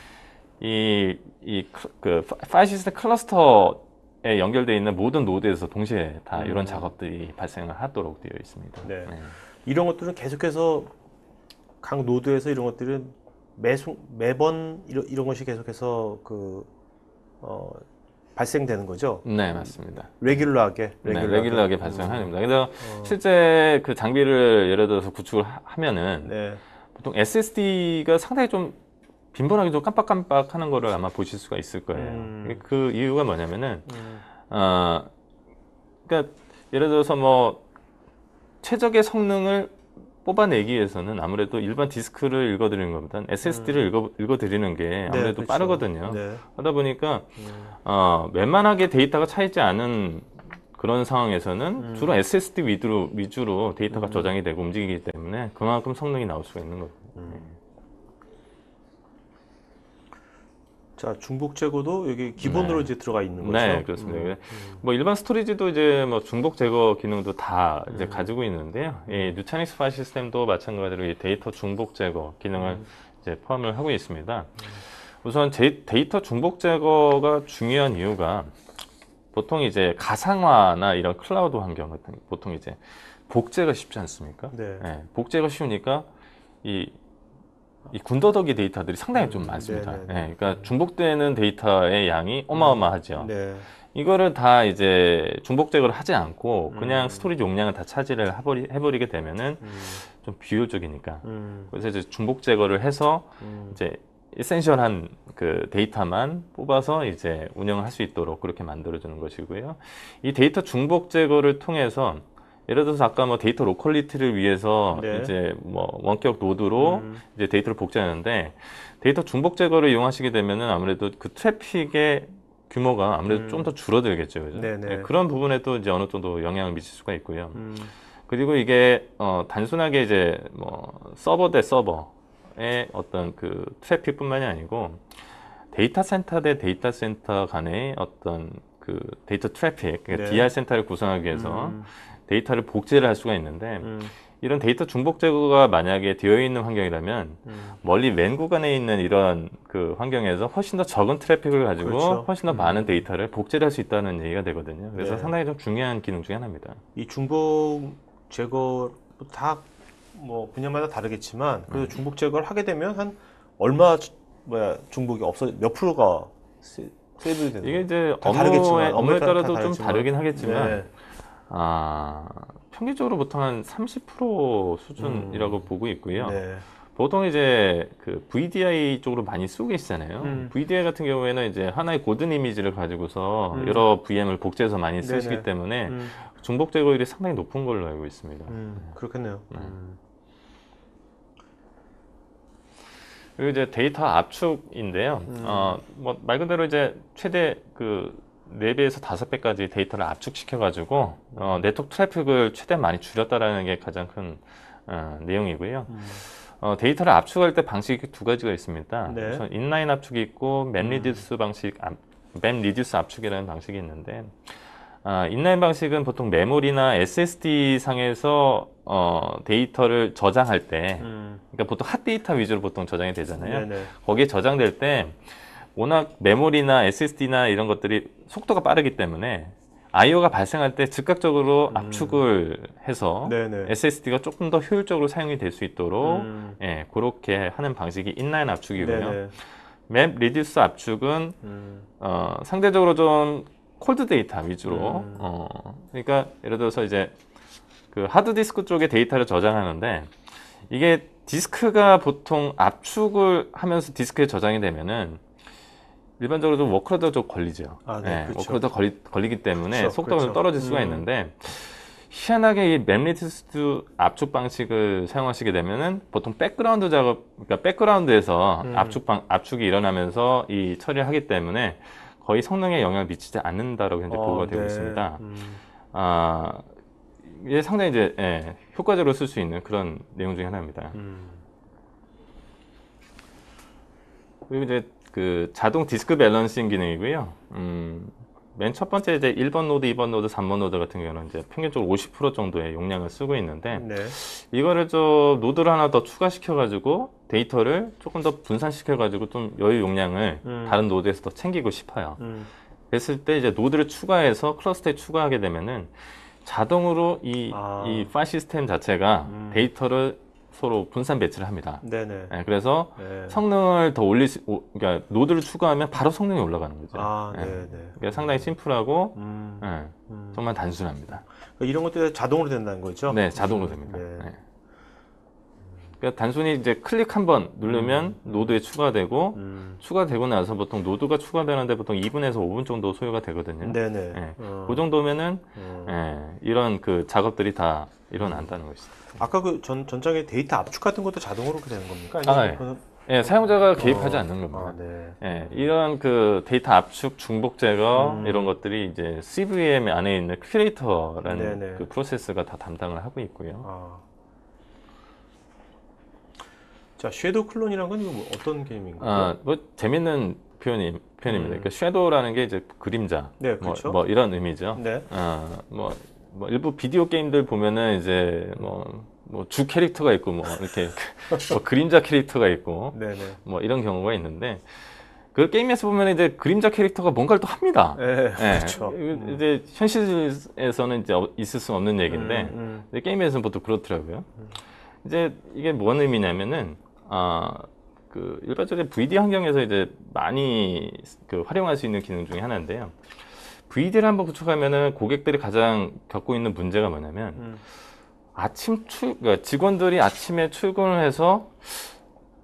이 이이그 파일 시스템 클러스터 에 연결되어 있는 모든 노드에서 동시에 다 음. 이런 작업들이 발생을 하도록 되어 있습니다. 네. 네. 이런 것들은 계속해서 각 노드에서 이런 것들은 매수, 매번 이런, 이런 것이 계속해서 그 어, 발생되는 거죠? 네, 맞습니다. 레귤러하게, 레귤러하게, 네, 레귤러하게 발생합니다. 그래서 어. 실제 그 장비를 예를 들어서 구축을 하면은 네. 보통 SSD가 상당히 좀 빈번하게도 깜빡깜빡 하는 거를 아마 보실 수가 있을 거예요. 음. 그 이유가 뭐냐면은, 음. 어, 그러니까 예를 들어서 뭐, 최적의 성능을 뽑아내기 위해서는 아무래도 일반 디스크를 읽어드리는 것보다 SSD를 음. 읽어, 읽어드리는 게 네, 아무래도 네, 그렇죠. 빠르거든요. 네. 하다 보니까, 음. 어, 웬만하게 데이터가 차있지 않은 그런 상황에서는 음. 주로 SSD 위주로, 위주로 데이터가 음. 저장이 되고 움직이기 때문에 그만큼 성능이 나올 수가 있는 거죠. 음. 자 중복 제거도 여기 기본으로 네. 이제 들어가 있는 네, 거죠. 네, 그렇습니다. 음. 뭐 일반 스토리지도 이제 뭐 중복 제거 기능도 다 이제 음. 가지고 있는데요. 예, 뉴차닉스 파일 시스템도 마찬가지로 이 데이터 중복 제거 기능을 음. 이제 포함을 하고 있습니다. 음. 우선 데이터 중복 제거가 중요한 이유가 보통 이제 가상화나 이런 클라우드 환경 같은 보통 이제 복제가 쉽지 않습니까? 네. 예, 복제가 쉬우니까 이이 군더더기 데이터들이 상당히 좀 음, 많습니다. 네, 네. 예, 그러니까 중복되는 데이터의 양이 음, 어마어마하죠. 네. 이거를 다 이제 중복적으로 하지 않고 그냥 음. 스토리지 용량을 다 차지를 해버리, 해버리게 되면은 음. 좀 비효율적이니까 음. 그래서 이제 중복 제거를 해서 음. 이제 에센셜한 그 데이터만 뽑아서 이제 운영할 을수 있도록 그렇게 만들어주는 것이고요. 이 데이터 중복 제거를 통해서 예를 들어서 아까 뭐 데이터 로컬리티를 위해서 네. 이제 뭐 원격 노드로 음. 이제 데이터를 복제하는데 데이터 중복 제거를 이용하시게 되면은 아무래도 그 트래픽의 규모가 아무래도 음. 좀더 줄어들겠죠. 그죠? 네, 그런 부분에 도 이제 어느 정도 영향을 미칠 수가 있고요. 음. 그리고 이게 어 단순하게 이제 뭐 서버 대 서버의 어떤 그 트래픽뿐만이 아니고 데이터 센터 대 데이터 센터 간의 어떤 그 데이터 트래픽, 그러니까 네. DR 센터를 구성하기 위해서 음. 데이터를 복제를 할 수가 있는데 음. 이런 데이터 중복 제거가 만약에 되어 있는 환경이라면 음. 멀리 맨 구간에 있는 이런 그 환경에서 훨씬 더 적은 트래픽을 가지고 그렇죠. 훨씬 더 음. 많은 데이터를 복제를 할 수 있다는 얘기가 되거든요. 그래서 네. 상당히 좀 중요한 기능 중에 하나입니다. 이 중복 제거 다뭐 분야마다 다르겠지만 그래서 음. 중복 제거를 하게 되면 한 얼마 뭐야 중복이 없어 몇 프로가 세, 세이브 되는 이게 이제 업무에, 업무에 따라서좀 다르긴 하겠지만 네. 아, 평균적으로 보통 한 30% 수준이라고 음. 보고 있고요. 네. 보통 이제 그 VDI 쪽으로 많이 쓰고 계시잖아요. 음. VDI 같은 경우에는 이제 하나의 고든 이미지를 가지고서 음. 여러 VM을 복제해서 많이 쓰시기 네네. 때문에 음. 중복 제거율이 상당히 높은 걸로 알고 있습니다. 음, 네. 그렇겠네요. 네. 음. 그리고 이제 데이터 압축인데요. 음. 어, 뭐 말 그대로 이제 최대 그 4배에서 5배까지 데이터를 압축시켜가지고 어, 네트워크 트래픽을 최대한 많이 줄였다라는 게 가장 큰 어, 내용이고요. 음. 어, 데이터를 압축할 때 방식이 두 가지가 있습니다. 네. 우선 인라인 압축이 있고 맨 음. 리듀스 음. 방식, 아, 맵 리듀스 압축이라는 방식이 있는데 아, 인라인 방식은 보통 메모리나 SSD 상에서 어, 데이터를 저장할 때, 음. 그러니까 보통 핫 데이터 위주로 보통 저장이 되잖아요. 네네. 거기에 저장될 때 워낙 메모리나 SSD나 이런 것들이 속도가 빠르기 때문에 IO가 발생할 때 즉각적으로 음. 압축을 해서 네네. SSD가 조금 더 효율적으로 사용이 될 수 있도록 음. 예, 그렇게 하는 방식이 인라인 압축이고요. 맵 리듀스 압축은 음. 어, 상대적으로 좀 콜드 데이터 위주로 음. 어, 그러니까 예를 들어서 이제 그 하드 디스크 쪽에 데이터를 저장하는데 이게 디스크가 보통 압축을 하면서 디스크에 저장이 되면은 일반적으로 좀 워크로드 쪽 걸리죠. 아, 네, 네, 그렇죠. 워크로드 걸리, 걸리기 때문에 그쵸, 속도가 좀 떨어질 수가 음. 있는데 희한하게 이 맵리티스트 압축 방식을 사용하시게 되면은 보통 백그라운드 작업, 그러니까 백그라운드에서 음. 압축 방, 압축이 일어나면서 이 처리를 하기 때문에 거의 성능에 영향을 미치지 않는다라고 현재 어, 보고가 네. 되고 있습니다. 음. 아, 이게 상당히 이제 예, 효과적으로 쓸 수 있는 그런 내용 중에 하나입니다. 음. 그리고 이제 그 자동 디스크 밸런싱 기능이고요. 음, 맨첫 번째 이제 1번 노드, 2번 노드, 3번 노드 같은 경우는 이제 평균적으로 50% 정도의 용량을 쓰고 있는데 네. 이거를 좀 노드를 하나 더 추가시켜 가지고 데이터를 조금 더 분산시켜 가지고 좀 여유 용량을 음. 다른 노드에서 더 챙기고 싶어요. 음. 그랬을 때 이제 노드를 추가해서 클러스터에 추가하게 되면은 자동으로 이, 아. 이 파일 시스템 자체가 음. 데이터를 서로 분산 배치를 합니다. 네네. 네, 그래서 네. 성능을 더 올릴 수, 오- 그러니까 노드를 추가하면 바로 성능이 올라가는 거죠. 아, 네. 네, 네. 그러니까 상당히 심플하고 음, 네, 정말 단순합니다. 그러니까 이런 것들이 자동으로 된다는 거죠? 네, 자동으로 됩니다. 네. 네. 그러니까 단순히 이제 클릭 한 번 누르면 음. 노드에 추가되고 음. 추가되고 나서 보통 노드가 추가되는데 보통 2분에서 5분 정도 소요가 되거든요. 네네. 네. 어, 그 정도면은 음. 예, 이런 그 작업들이 다 일어난다는 것이죠. 아까 그 전, 전장의 데이터 압축 같은 것도 자동으로 그렇게 되는 겁니까? 아, 네. 예. 그건... 예, 사용자가 아. 개입하지 않는 겁니다. 아, 네. 예, 이런 그 데이터 압축, 중복 제거 음. 이런 것들이 이제 CVM 안에 있는 큐레이터라는 네네. 네. 그 프로세스가 다 담당을 하고 있고요. 아. 자, 섀도우 클론이란 건 이거 뭐 어떤 게임인가요? 아, 뭐 재밌는 표현이, 표현입니다. 음. 그러니까 섀도우라는 게 이제 그림자, 네, 뭐, 그렇죠. 뭐, 뭐, 이런 의미죠. 네. 아, 뭐뭐 일부 비디오 게임들 보면은 이제 뭐, 뭐 주 캐릭터가 있고 뭐 이렇게 *laughs* 뭐 그림자 캐릭터가 있고 네네. 뭐 이런 경우가 있는데 그 게임에서 보면 이제 그림자 캐릭터가 뭔가를 또 합니다. 네, 네. 그렇죠. 음. 이제 현실에서는 이제 어, 있을 수 없는 얘기인데 음, 음. 게임에서는 보통 뭐 그렇더라고요. 음. 이제 이게 뭔 의미냐면은 아 그 일반적인 VD 환경에서 이제 많이 그 활용할 수 있는 기능 중에 하나인데요. V대를 그 한번 구축하면은 고객들이 가장 겪고 있는 문제가 뭐냐면 음. 아침 출 그러니까 직원들이 아침에 출근을 해서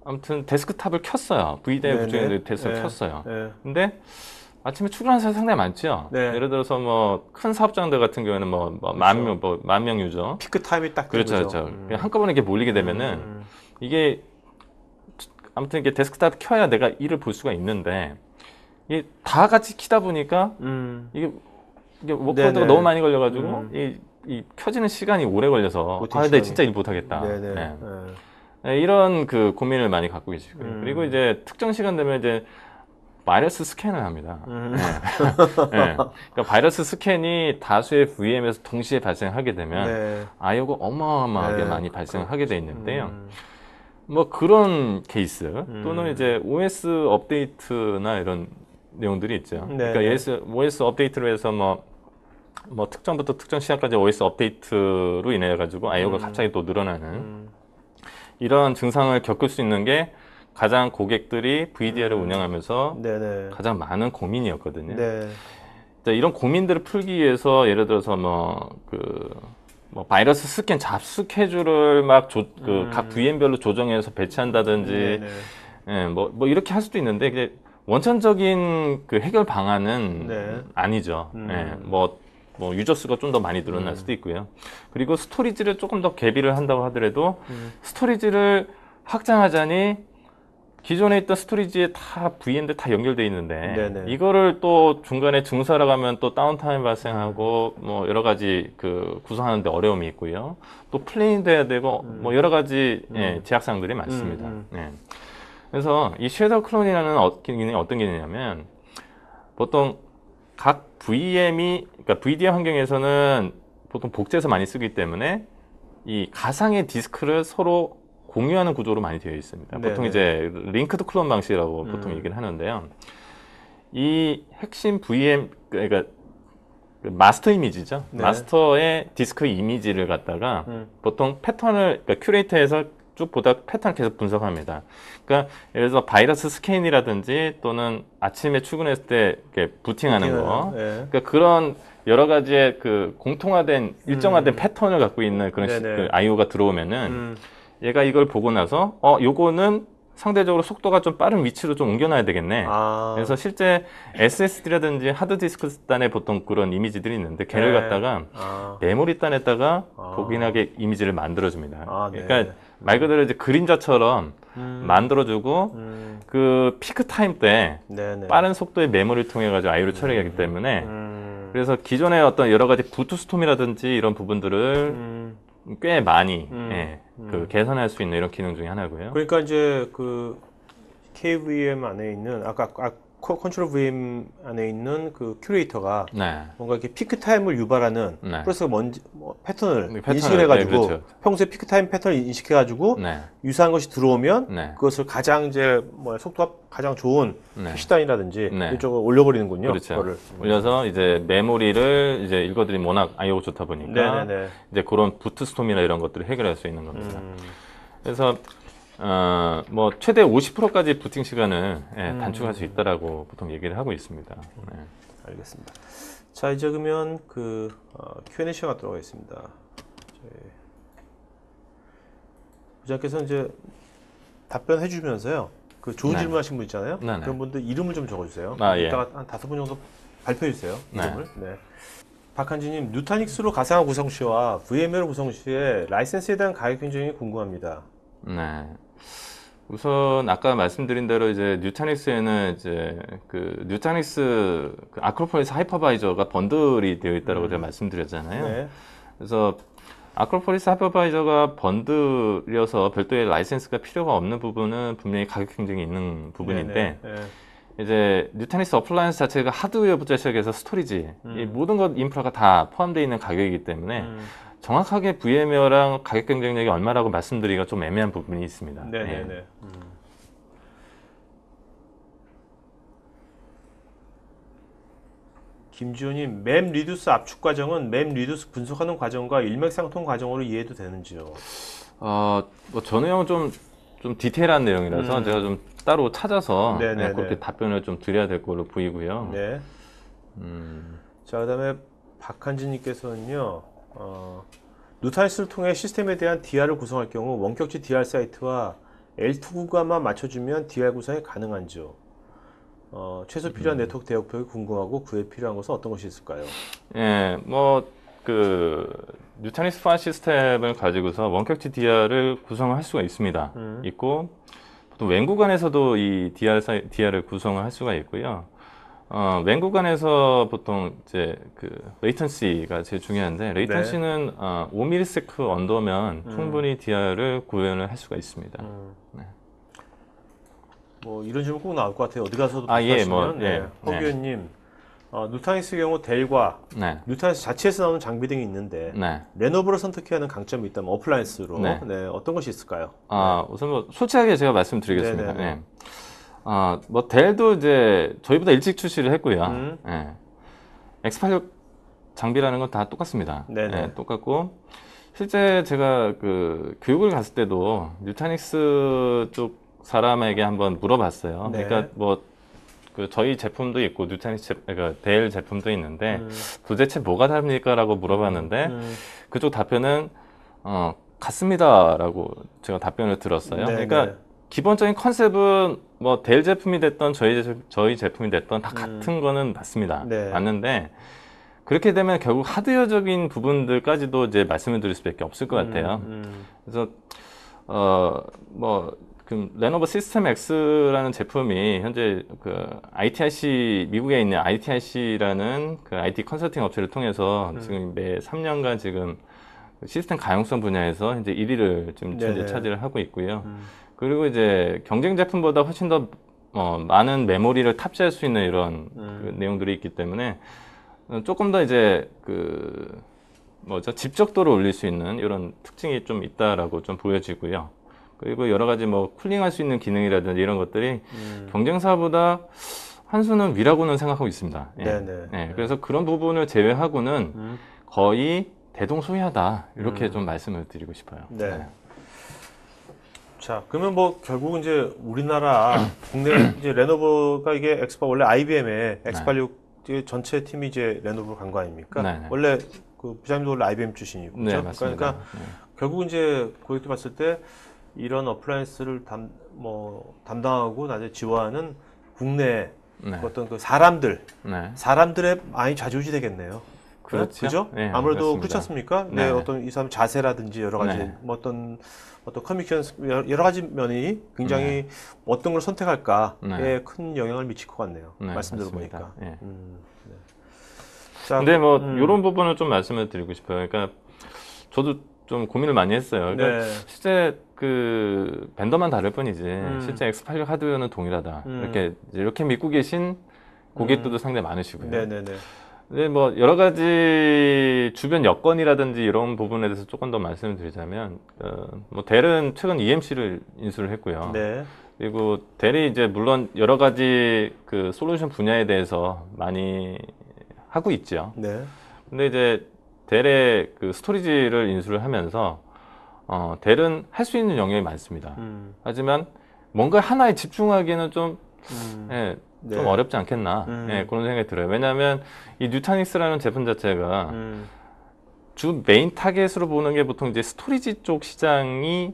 아무튼 데스크탑을 켰어요. V대 구축했는데 스크탑 네. 켰어요. 네. 근데 아침에 출근하는 사람 상당히 많죠. 네. 예를 들어서 뭐 큰 사업장들 같은 경우에는 뭐 만 명 뭐 만명 뭐 그렇죠. 뭐 유저 피크 타임이 딱 그렇죠, 그렇죠. 음. 한꺼번에 이렇게 몰리게 음. 되면은 음. 이게 아무튼 이게 데스크탑 켜야 내가 일을 볼 수가 있는데 이게 다 같이 키다 보니까 음. 이게 이게 워크아웃가 너무 많이 걸려가지고 음. 이, 이 켜지는 시간이 오래 걸려서 아 근데 진짜 일 못하겠다. 네네. 네. 네. 네. 이런 그 고민을 많이 갖고 계시고요. 음. 그리고 이제 특정 시간 되면 이제 바이러스 스캔을 합니다. 음. 네. 네. 그러니까 바이러스 스캔이 다수의 VM에서 동시에 발생하게 되면 네. 아이오가 어마어마하게 네, 많이 발생하게 돼 그렇죠. 있는데요. 음. 뭐 그런 케이스 음. 또는 이제 OS 업데이트나 이런 내용들이 있죠. 네. 그러니까 OS, OS 업데이트로 해서 뭐, 뭐 특정부터 특정 시간까지 OS 업데이트로 인해 가지고 IO가 음. 갑자기 또 늘어나는 음. 이런 증상을 겪을 수 있는 게 가장 고객들이 VDR을 음. 운영하면서 네네. 네. 가장 많은 고민이었거든요. 네. 자, 이런 고민들을 풀기 위해서 예를 들어서 뭐 그뭐 그, 뭐 바이러스 스캔 잡숙 캐주를 막각 그 음. VM별로 조정해서 배치한다든지 네, 네. 예, 뭐, 뭐 이렇게 할 수도 있는데 원천적인 그 해결 방안은 네. 아니죠. 음. 네, 뭐, 뭐 유저 수가 좀 더 많이 늘어날 음. 수도 있고요. 그리고 스토리지를 조금 더 개비를 한다고 하더라도 음. 스토리지를 확장하자니 기존에 있던 스토리지에 다 VM들 다 연결돼 있는데 네네. 이거를 또 중간에 증설하 가면 또 다운타임 발생하고 뭐 여러 가지 그 구성하는데 어려움이 있고요. 또 플레인 돼야 되고 음. 뭐 여러 가지 예, 음. 제약사들이 많습니다. 음, 예. 그래서 이 쉐더 클론이라는 어, 기능이 어떤 기능이냐면 보통 각 VM이 그러니까 VDM 환경에서는 보통 복제해서 많이 쓰기 때문에 이 가상의 디스크를 서로 공유하는 구조로 많이 되어 있습니다. 네네. 보통 네. 이제 링크드 클론 방식이라고 음. 보통 얘기를 하는데요. 이 핵심 VM 그러니까 그 마스터 이미지죠. 네. 마스터의 디스크 이미지를 갖다가 음. 보통 패턴을 그러니까 큐레이터에서 쭉 보다 패턴 계속 분석합니다. 그러니까 예를 들어서 바이러스 스캔이라든지 또는 아침에 출근했을 때 이렇게 부팅하는 거. 예. 그러니까 그런 여러 가지의 그 공통화된 음. 일정화된 음. 패턴을 갖고 있는 그런 네네. 그 IO가 들어오면은 음. 얘가 이걸 보고 나서 어 요거는 상대적으로 속도가 좀 빠른 위치로 좀 옮겨놔야 되겠네. 아. 그래서 실제 SSD라든지 하드디스크 단에 보통 그런 이미지들이 있는데 걔를 네. 갖다가 아. 메모리 단에다가 아. 복인하게 이미지를 만들어줍니다. 아, 네. 그러니까 말 그대로 이제 그림자처럼 음. 만들어주고 음. 그 피크 타임 때 네네. 빠른 속도의 메모를 리 통해 가지고 아이를 음. 처리하기 때문에 음. 그래서 기존의 어떤 여러 가지 부트스톰이라든지 이런 부분들을 음. 꽤 많이 예, 그 개선할 수 있는 이런 기능 중에 하나고요. 그러니까 이제 그 KVM 안에 있는 아까, 아 컨트롤 VM 안에 있는 그 큐레이터가 네. 뭔가 이렇게 피크 타임을 유발하는 네. 플러스가 뭔지 뭐 패턴을, 패턴을 인식해가지고 네, 그렇죠. 평소에 피크 타임 패턴을 인식해가지고 네. 유사한 것이 들어오면 네. 그것을 가장 이제 뭐 속도가 가장 좋은 표시단이라든지 네. 이쪽을 올려버리는군요. 그렇죠. 그거를. 올려서 이제 메모리를 이제 읽어드린 워낙 아이오 좋다 보니까 이제 그런 부트스톰이나 이런 것들을 해결할 수 있는 겁니다. 음. 그래서 어, 뭐 최대 50%까지 부팅 시간을 예, 음. 단축할 수 있다라고 보통 얘기를 하고 있습니다. 네. 알겠습니다. 자 이제 그러면 그 어, Q&A 시간 갖도록 겠습니다 부장께서 이제 답변해 주면서요. 그 좋은 네. 질문하신 분 있잖아요. 네, 네. 그런 분들 이름을 좀 적어주세요. 아, 예. 이따가 한 다섯 분 정도 발표해 주세요. 네. 이름을. 네. 박한진님, 뉴타닉스로 가상화 구성시와 VMware 구성시의 라이센스에 대한 가격 경쟁이 궁금합니다. 네. 우선 아까 말씀드린 대로 이제 뉴타닉스에는 이제 그 뉴타닉스 그 아크로폴리스 하이퍼바이저가 번들이 되어 있다고 라 제가 음. 말씀드렸잖아요. 네. 그래서 아크로폴리스 하이퍼바이저가 번들이어서 별도의 라이센스가 필요가 없는 부분은 분명히 가격 경쟁이 있는 부분인데 네, 네. 네. 이제 뉴타닉스 어플라이언스 자체가 하드웨어부터 시작해서 스토리지 음. 이 모든 것 인프라가 다 포함되어 있는 가격이기 때문에 음. 정확하게 VM웨어랑 가격 경쟁력이 얼마라고 말씀드리기가 좀 애매한 부분이 있습니다. 네네네. 예. 음. 김지호님, 맵 리듀스 압축 과정은 맵 리듀스 분석하는 과정과 일맥상통 과정으로 이해도 되는지요? 어, 뭐 전우형은 좀, 좀 디테일한 내용이라서 음. 제가 좀 따로 찾아서 네네네. 네, 네, 그렇게 네. 답변을 좀 드려야 될 걸로 보이고요. 네. 음. 자, 그 다음에 박한진님께서는요, 어, 누타이스를 통해 시스템에 대한 DR을 구성할 경우 원격지 DR 사이트와 L2 구간만 맞춰주면 DR 구성이 가능한지요. 어, 최소 필요한 음. 네트워크 대역벽이 궁금하고 그에 필요한 것은 어떤 것이 있을까요? 예, 뭐그 뉴타니스 파 시스템을 가지고서 원격지 DR을 구성할 수가 있습니다. 음. 있고 보통 웬 구간에서도 이 DR 사이, DR을 구성을 할 수가 있고요. 어, 맹 구간에서 보통 이제 그 레이턴시가 제일 중요한데 레이턴시는 네. 어, 5ms 언더면 음. 충분히 DR을 구현을 할 수가 있습니다. 음. 네. 뭐 이런 질문 꼭 나올 것 같아요. 어디 가서도 아, 예, 시면 뭐, 예, 허 네. 의원님 네. 어, 뉴타니스의 경우 델과 네. 뉴타니스 자체에서 나오는 장비 등이 있는데 네. 레노버를 선택해야 하는 강점이 있다면 어플라이언스로 네. 네. 어떤 것이 있을까요? 아 우선 뭐 솔직하게 제가 말씀드리겠습니다. 네네네. 아, 뭐 델도 이제 저희보다 일찍 출시를 했고요. 음. 예. X86 장비라는 건 다 똑같습니다. 네 예, 똑같고 실제 제가 그 교육을 갔을 때도 뉴타닉스 쪽 사람에게 한번 물어봤어요. 네. 그러니까 뭐 그 저희 제품도 있고 뉴타닉스 제, 그러니까 델 제품도 있는데 음. 도대체 뭐가 다릅니까라고 음. 물어봤는데 음. 그쪽 답변은 어 같습니다라고 제가 답변을 들었어요. 네, 그러니까 네. 기본적인 컨셉은 뭐 델 제품이 됐던 저희, 제, 저희 제품이 됐던 다 음. 같은 음. 거는 맞습니다. 네. 맞는데 그렇게 되면 결국 하드웨어적인 부분들까지도 이제 말씀을 드릴 수밖에 없을 것 음, 같아요. 음, 음. 그래서 어뭐 그 레노버 시스템 X라는 제품이 현재 그 ITIC 미국에 있는 ITIC라는 그 IT 컨설팅 업체를 통해서 음. 지금 매 3년간 지금 시스템 가용성 분야에서 이제 1위를 지금 네. 현재 차지를 하고 있고요. 음. 그리고 이제 경쟁 제품보다 훨씬 더 어, 많은 메모리를 탑재할 수 있는 이런 그 음. 그 내용들이 있기 때문에 조금 더 이제 그 뭐죠 집적도를 올릴 수 있는 이런 특징이 좀 있다라고 좀 보여지고요. 그리고 여러 가지 뭐 쿨링할 수 있는 기능이라든지 이런 것들이 음. 경쟁사보다 한 수는 위라고는 생각하고 있습니다. 예. 네네. 네. 예. 그래서 그런 부분을 제외하고는 음. 거의 대동소이하다 이렇게 음. 좀 말씀을 드리고 싶어요. 네. 네. 자, 그러면 뭐 결국 이제 우리나라 *clears throat* 국내 이제 레노버가 이게 엑스파 원래 IBM의 X86 전체 팀이 이제 레노버로 간거 아닙니까? 네, 네. 원래 그 부장님도 원래 IBM 출신이고 네, 그렇죠? 그러니까 네. 결국 이제 고객들 봤을 때 이런 어플라이언스를 담, 뭐 담당하고 나중에 지원하는 국내 그 어떤 그 사람들 사람들의 많이 좌지우지 되겠네요. 그렇죠. 그죠? 아무래도 그렇습니다. 그렇지 않습니까? 네, 어떤 이 사람 자세라든지 여러 가지 뭐 어떤 어떤 커뮤니케이션 여러 가지 면이 굉장히 네. 어떤 걸 선택할까에 네. 예, 큰 영향을 미칠 것 같네요. 네, 말씀대로 보니까. 네. 음, 네. 근데 뭐 음. 이런 부분을 좀 말씀을 드리고 싶어요. 그러니까 저도 좀 고민을 많이 했어요. 그러니까 네. 실제 그 벤더만 다를 뿐이지 음. 실제 X86 하드웨어는 동일하다. 음. 이렇게 이렇게 믿고 계신 고객들도 음. 상당히 많으시고요. 네네네. 네, 네. 네, 뭐 여러 가지 주변 여건이라든지 이런 부분에 대해서 조금 더 말씀드리자면 어, 뭐 델은 최근 EMC를 인수를 했고요. 네. 그리고 델이 이제 물론 여러 가지 그 솔루션 분야에 대해서 많이 하고 있죠. 네. 근데 이제 델의 그 스토리지를 인수를 하면서 어, 델은 할 수 있는 영역이 많습니다. 음. 하지만 뭔가 하나에 집중하기에는 좀 음. 예, 네. 좀 어렵지 않겠나 음. 네, 그런 생각이 들어요. 왜냐하면 이 뉴타닉스라는 제품 자체가 음. 주 메인 타겟으로 보는 게 보통 이제 스토리지 쪽 시장이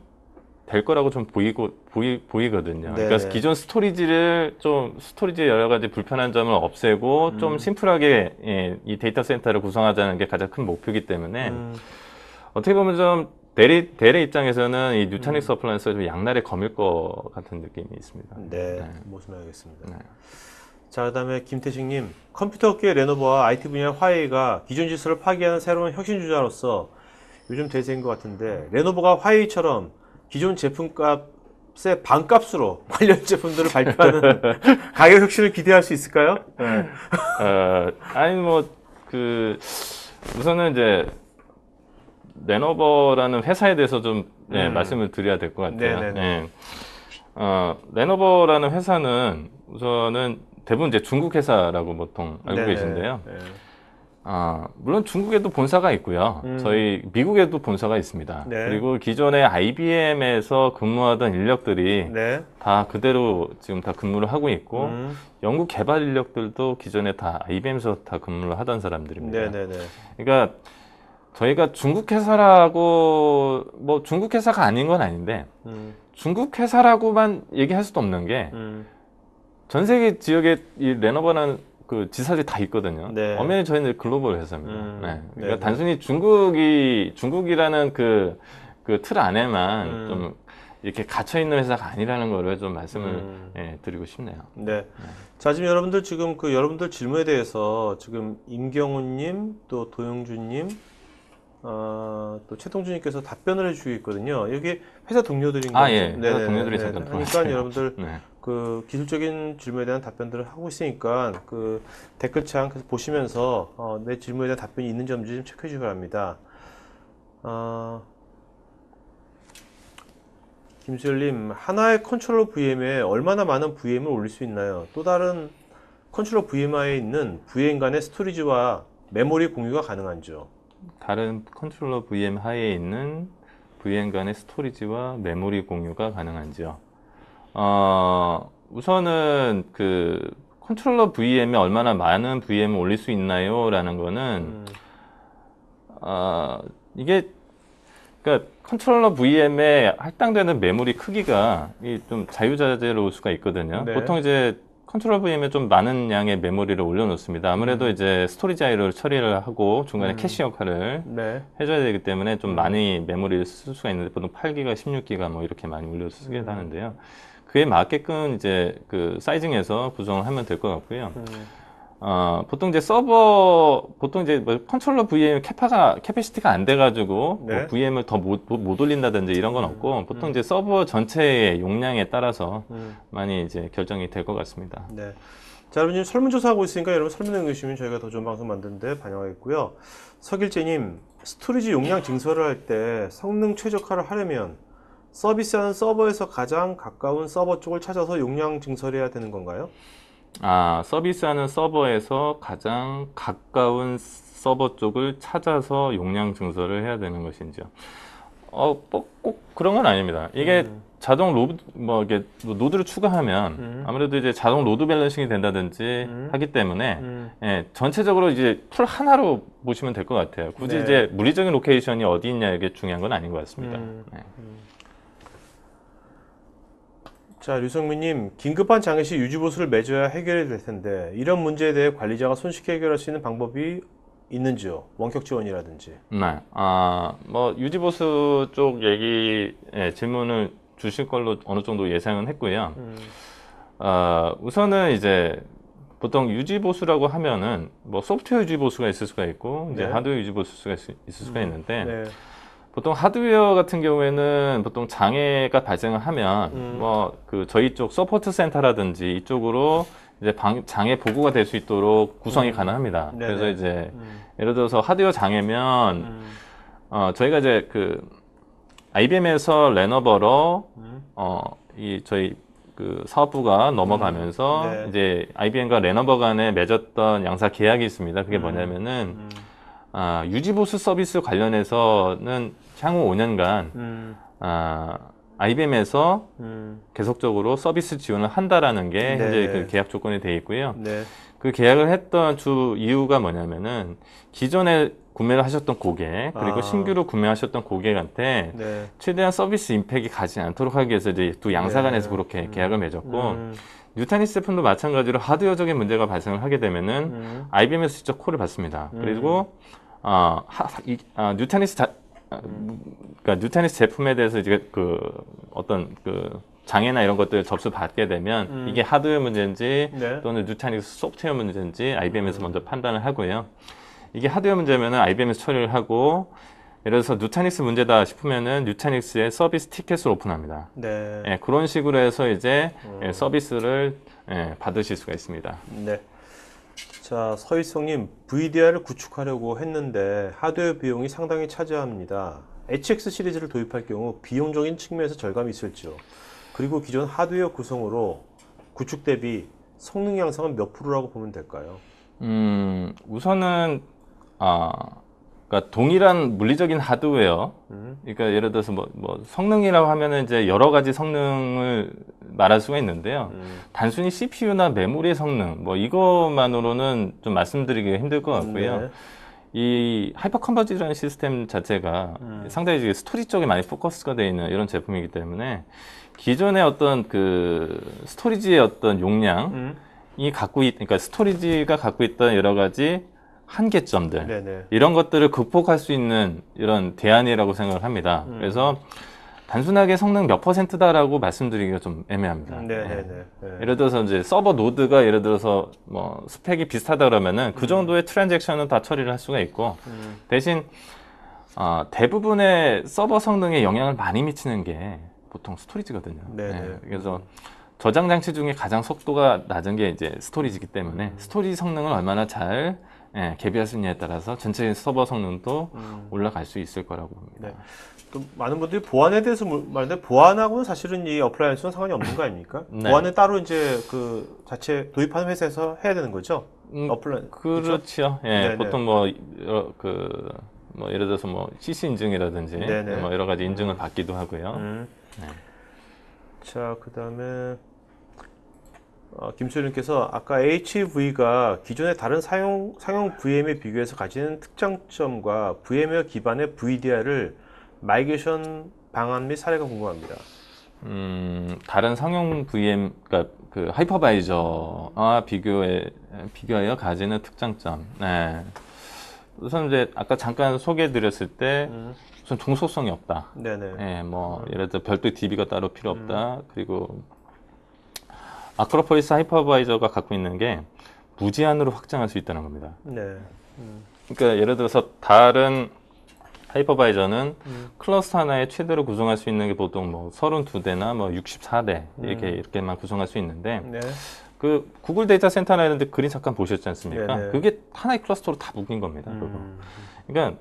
될 거라고 좀 보이고 보이, 보이거든요. 네 그러니까 기존 스토리지를 좀 스토리지의 여러 가지 불편한 점을 없애고 음. 좀 심플하게 예, 이 데이터 센터를 구성하자는 게 가장 큰 목표이기 때문에 음. 어떻게 보면 좀 대리 대리 입장에서는 이 뉴타닉스 음. 어플라이언스좀 양날의 검일 것 같은 느낌이 있습니다. 네, 네. 모습해야겠습니다. 네. 자, 그다음에 김태식님 컴퓨터 업계 레노버와 IT 분야 화웨이가 기존 질서를 파괴하는 새로운 혁신주자로서 요즘 대세인 것 같은데 레노버가 화웨이처럼 기존 제품값의 반값으로 *laughs* 관련 제품들을 발표하는 *laughs* 가격 혁신을 기대할 수 있을까요? 네. 어, 아니 뭐 그 우선은 이제 레노버라는 회사에 대해서 좀 네, 음. 말씀을 드려야 될 것 같아요. 네. 네, 네. 네. 어, 레노버라는 회사는 우선은 대부분 이제 중국 회사라고 보통 알고 네네. 계신데요. 네. 아, 물론 중국에도 본사가 있고요. 음. 저희 미국에도 본사가 있습니다. 네. 그리고 기존의 IBM에서 근무하던 인력들이 네. 다 그대로 지금 다 근무를 하고 있고 음. 연구 개발 인력들도 기존에 다 IBM에서 다 근무를 하던 사람들입니다. 네네네. 그러니까 저희가 중국 회사라고 뭐 중국 회사가 아닌 건 아닌데 음. 중국 회사라고만 얘기할 수도 없는 게전 음. 세계 지역에 이 레노버는 그 지사들이 다 있거든요. 네. 엄연히 저희는 글로벌 회사입니다. 음, 네. 그러니까 네 단순히 중국이 중국이라는 그 그 틀 안에만 음. 좀 이렇게 갇혀 있는 회사가 아니라는 거를 좀 말씀을 음. 예, 드리고 싶네요. 네. 네. 자 지금 여러분들 지금 그 여러분들 질문에 대해서 지금 임경훈님 또 도영준님 어, 또 최동준님께서 답변을 해주고 있거든요. 여기 회사 동료들인 아, 거 예. 네, 예. 네, 회사 동료들이 네, 네. 잠깐 그러니까 여러분들 네. 그 기술적인 질문에 대한 답변들을 하고 있으니까 그 댓글창 계속 보시면서 어, 내 질문에 대한 답변이 있는 점지 좀 체크해 주시기 바랍니다. 어, 김수열님 하나의 컨트롤러 VM에 얼마나 많은 VM을 올릴 수 있나요? 또 다른 컨트롤러 VMI에 있는 VM 간의 스토리지와 메모리 공유가 가능한지요? 다른 컨트롤러 VM 하에 있는 VM 간의 스토리지와 메모리 공유가 가능한지요? 어, 우선은 그 컨트롤러 VM에 얼마나 많은 VM을 올릴 수 있나요? 라는 거는 음. 어, 이게 그러니까 컨트롤러 VM에 할당되는 메모리 크기가 좀자유자재로올 수가 있거든요. 네. 보통 이제 컨트롤 VM에 좀 많은 양의 메모리를 올려놓습니다. 아무래도 음. 이제 스토리 자료를 처리를 하고 중간에 음. 캐시 역할을 네. 해줘야 되기 때문에 좀 음. 많이 메모리를 쓸 수가 있는데 보통 8기가, 16기가 뭐 이렇게 많이 올려 쓰게 음. 하는데요. 그에 맞게끔 이제 그 사이징에서 구성을 하면 될 것 같고요. 음. 어, 보통 이제 서버, 보통 이제 뭐 컨트롤러 VM 캐파가, 캐패시티가 안 돼가지고 뭐 네. 뭐 VM을 더못못 올린다든지 이런 건 없고 음. 보통 이제 서버 전체의 용량에 따라서 음. 많이 이제 결정이 될 것 같습니다. 네. 자, 여러분 지금 설문조사하고 있으니까 여러분 설문에 응시면 저희가 더 좋은 방송 만드는데 반영하겠고요. 서길재님, 스토리지 용량 증설을 할 때 성능 최적화를 하려면 서비스하는 서버에서 가장 가까운 서버 쪽을 찾아서 용량 증설해야 되는 건가요? 아, 서비스하는 서버에서 가장 가까운 서버 쪽을 찾아서 용량 증설을 해야 되는 것인지요. 어, 꼭, 뭐 꼭 그런 건 아닙니다. 이게 음. 자동 로드, 뭐, 이게 노드를 추가하면 음. 아무래도 이제 자동 로드 밸런싱이 된다든지 음. 하기 때문에 음. 예, 전체적으로 이제 풀 하나로 보시면 될 것 같아요. 굳이 네. 이제 물리적인 로케이션이 어디 있냐 이게 중요한 건 아닌 것 같습니다. 음. 네. 음. 자, 류성민님, 긴급한 장애 시 유지보수를 맺어야 해결이 될 텐데, 이런 문제에 대해 관리자가 손쉽게 해결할 수 있는 방법이 있는지요? 원격 지원이라든지. 네. 아, 뭐, 유지보수 쪽 얘기, 예, 질문을 주실 걸로 어느 정도 예상은 했고요. 음. 아, 우선은 이제, 보통 유지보수라고 하면은, 뭐, 소프트웨어 유지보수가 있을 수가 있고, 이제 네. 하드웨어 유지보수가 있, 을 수가 음. 있는데, 네. 보통 하드웨어 같은 경우에는 보통 장애가 발생을 하면 음. 뭐그 저희 쪽 서포트 센터라든지 이쪽으로 이제 방, 장애 보고가 될 수 있도록 구성이 음. 가능합니다. 네네. 그래서 이제 음. 예를 들어서 하드웨어 장애면 음. 어 저희가 이제 그 IBM에서 레노버로 음. 어이 저희 그 사업부가 넘어가면서 음. 네. 이제 IBM과 레노버 간에 맺었던 양사 계약이 있습니다. 그게 뭐냐면은 아, 유지보수 서비스 관련해서는 향후 5년간 음. 아, IBM에서 음. 계속적으로 서비스 지원을 한다라는 게 네. 현재 그 계약 조건이 돼 있고요. 네. 그 계약을 했던 주 이유가 뭐냐면은 기존에 구매를 하셨던 고객 그리고 아. 신규로 구매하셨던 고객한테 네. 최대한 서비스 임팩이 가지 않도록 하기 위해서 이제 또 양사간에서 네. 그렇게 음. 계약을 맺었고 음. 뉴타니 제품도 마찬가지로 하드웨어적인 문제가 발생을 하게 되면은 음. IBM에서 직접 콜을 받습니다. 음. 그리고 어, 하, 이, 아, 뉴타니스 자, 아, 음. 그러니까 뉴테니스 제품에 대해서 이제 그 어떤 그 장애나 이런 것들 을 접수 받게 되면 음. 이게 하드웨어 문제인지 네. 또는 뉴테니스 소프트웨어 문제인지 IBM에서 음. 먼저 판단을 하고요. 이게 하드웨어 문제면은 IBM에서 처리를 하고 예를 들어서 뉴테닉스 문제다 싶으면은 뉴테닉스의 서비스 티켓을 오픈합니다. 네. 예, 그런 식으로 해서 이제 음. 예, 서비스를 예, 받으실 수가 있습니다. 네. 자, 서희성님, VDR을 구축하려고 했는데 하드웨어 비용이 상당히 차지합니다. HX 시리즈를 도입할 경우 비용적인 측면에서 절감이 있을지요. 그리고 기존 하드웨어 구성으로 구축 대비 성능 향상은 몇 프로라고 보면 될까요? 음, 우선은 아 그러니까 동일한 물리적인 하드웨어, 음. 그러니까 예를 들어서 뭐, 뭐 성능이라고 하면은 이제 여러 가지 성능을 말할 수가 있는데요. 음. 단순히 CPU나 메모리의 성능, 뭐 이것만으로는 좀 말씀드리기가 힘들 것 같고요. 네. 이 하이퍼 컨버지라는 시스템 자체가 음. 상당히 스토리 쪽에 많이 포커스가 되어 있는 이런 제품이기 때문에 기존의 어떤 그 스토리지의 어떤 용량, 음. 이 갖고 있, 그러니까 스토리지가 갖고 있던 여러 가지 한계점들 네네. 이런 것들을 극복할 수 있는 이런 대안이라고 생각을 합니다. 음. 그래서 단순하게 성능 몇 퍼센트다라고 말씀드리기가 좀 애매합니다. 네네네. 네, 네. 네, 네. 예를 들어서 이제 서버 노드가 예를 들어서 뭐 스펙이 비슷하다 그러면은 그 음. 정도의 음. 트랜잭션은 다 처리를 할 수가 있고 음. 대신 어, 대부분의 서버 성능에 영향을 많이 미치는 게 보통 스토리지거든요. 네, 그래서 저장 장치 중에 가장 속도가 낮은 게 이제 스토리지이기 때문에 음. 스토리 성능을 얼마나 잘 예, 개별 비순냐에 따라서 전체 서버 성능도 음. 올라갈 수 있을 거라고 봅니다. 네. 또 많은 분들이 보안에 대해서 말하는데 보안하고는 사실은 이 어플라이언스는 상관이 없는 거 아닙니까? *laughs* 네. 보안은 따로 이제 그 자체 도입하는 회사에서 해야 되는 거죠? 음, 어플라이언스 그렇죠. 예, 네, 네. 뭐, 어, 그 예, 보통 뭐 그 뭐 예를 들어서 뭐 CC 인증이라든지 네네. 네. 뭐 여러 가지 인증을 받기도 하고요. 음. 네. 자, 그다음에 어, 김수현님께서 아까 HV가 기존의 다른 사용, 상용 VM에 비교해서 가지는 특장점과 VM웨어 기반의 v d r 를 마이게이션 방안 및 사례가 궁금합니다. 음, 다른 상용 VM, 그러니까 그 하이퍼바이저와 비교해, 비교하여 가지는 특장점. 네. 우선 이제 아까 잠깐 소개해드렸을 때 음. 우선 종속성이 없다. 네네. 예, 뭐 예를 들어 별도 DB가 따로 필요 없다. 음. 그리고 아크로폴리스 하이퍼바이저가 갖고 있는 게 무제한으로 확장할 수 있다는 겁니다. 네. 음. 그러니까 예를 들어서 다른 하이퍼바이저는 음. 클러스터 하나에 최대로 구성할 수 있는 게 보통 뭐 32대나 뭐 64대 이렇게 음. 이렇게만 구성할 수 있는데 네. 그 구글 데이터 센터나 이런 데 그림 잠깐 보셨지 않습니까? 네네. 네. 그게 하나의 클러스터로 다 묶인 겁니다. 그거. 음. 그러니까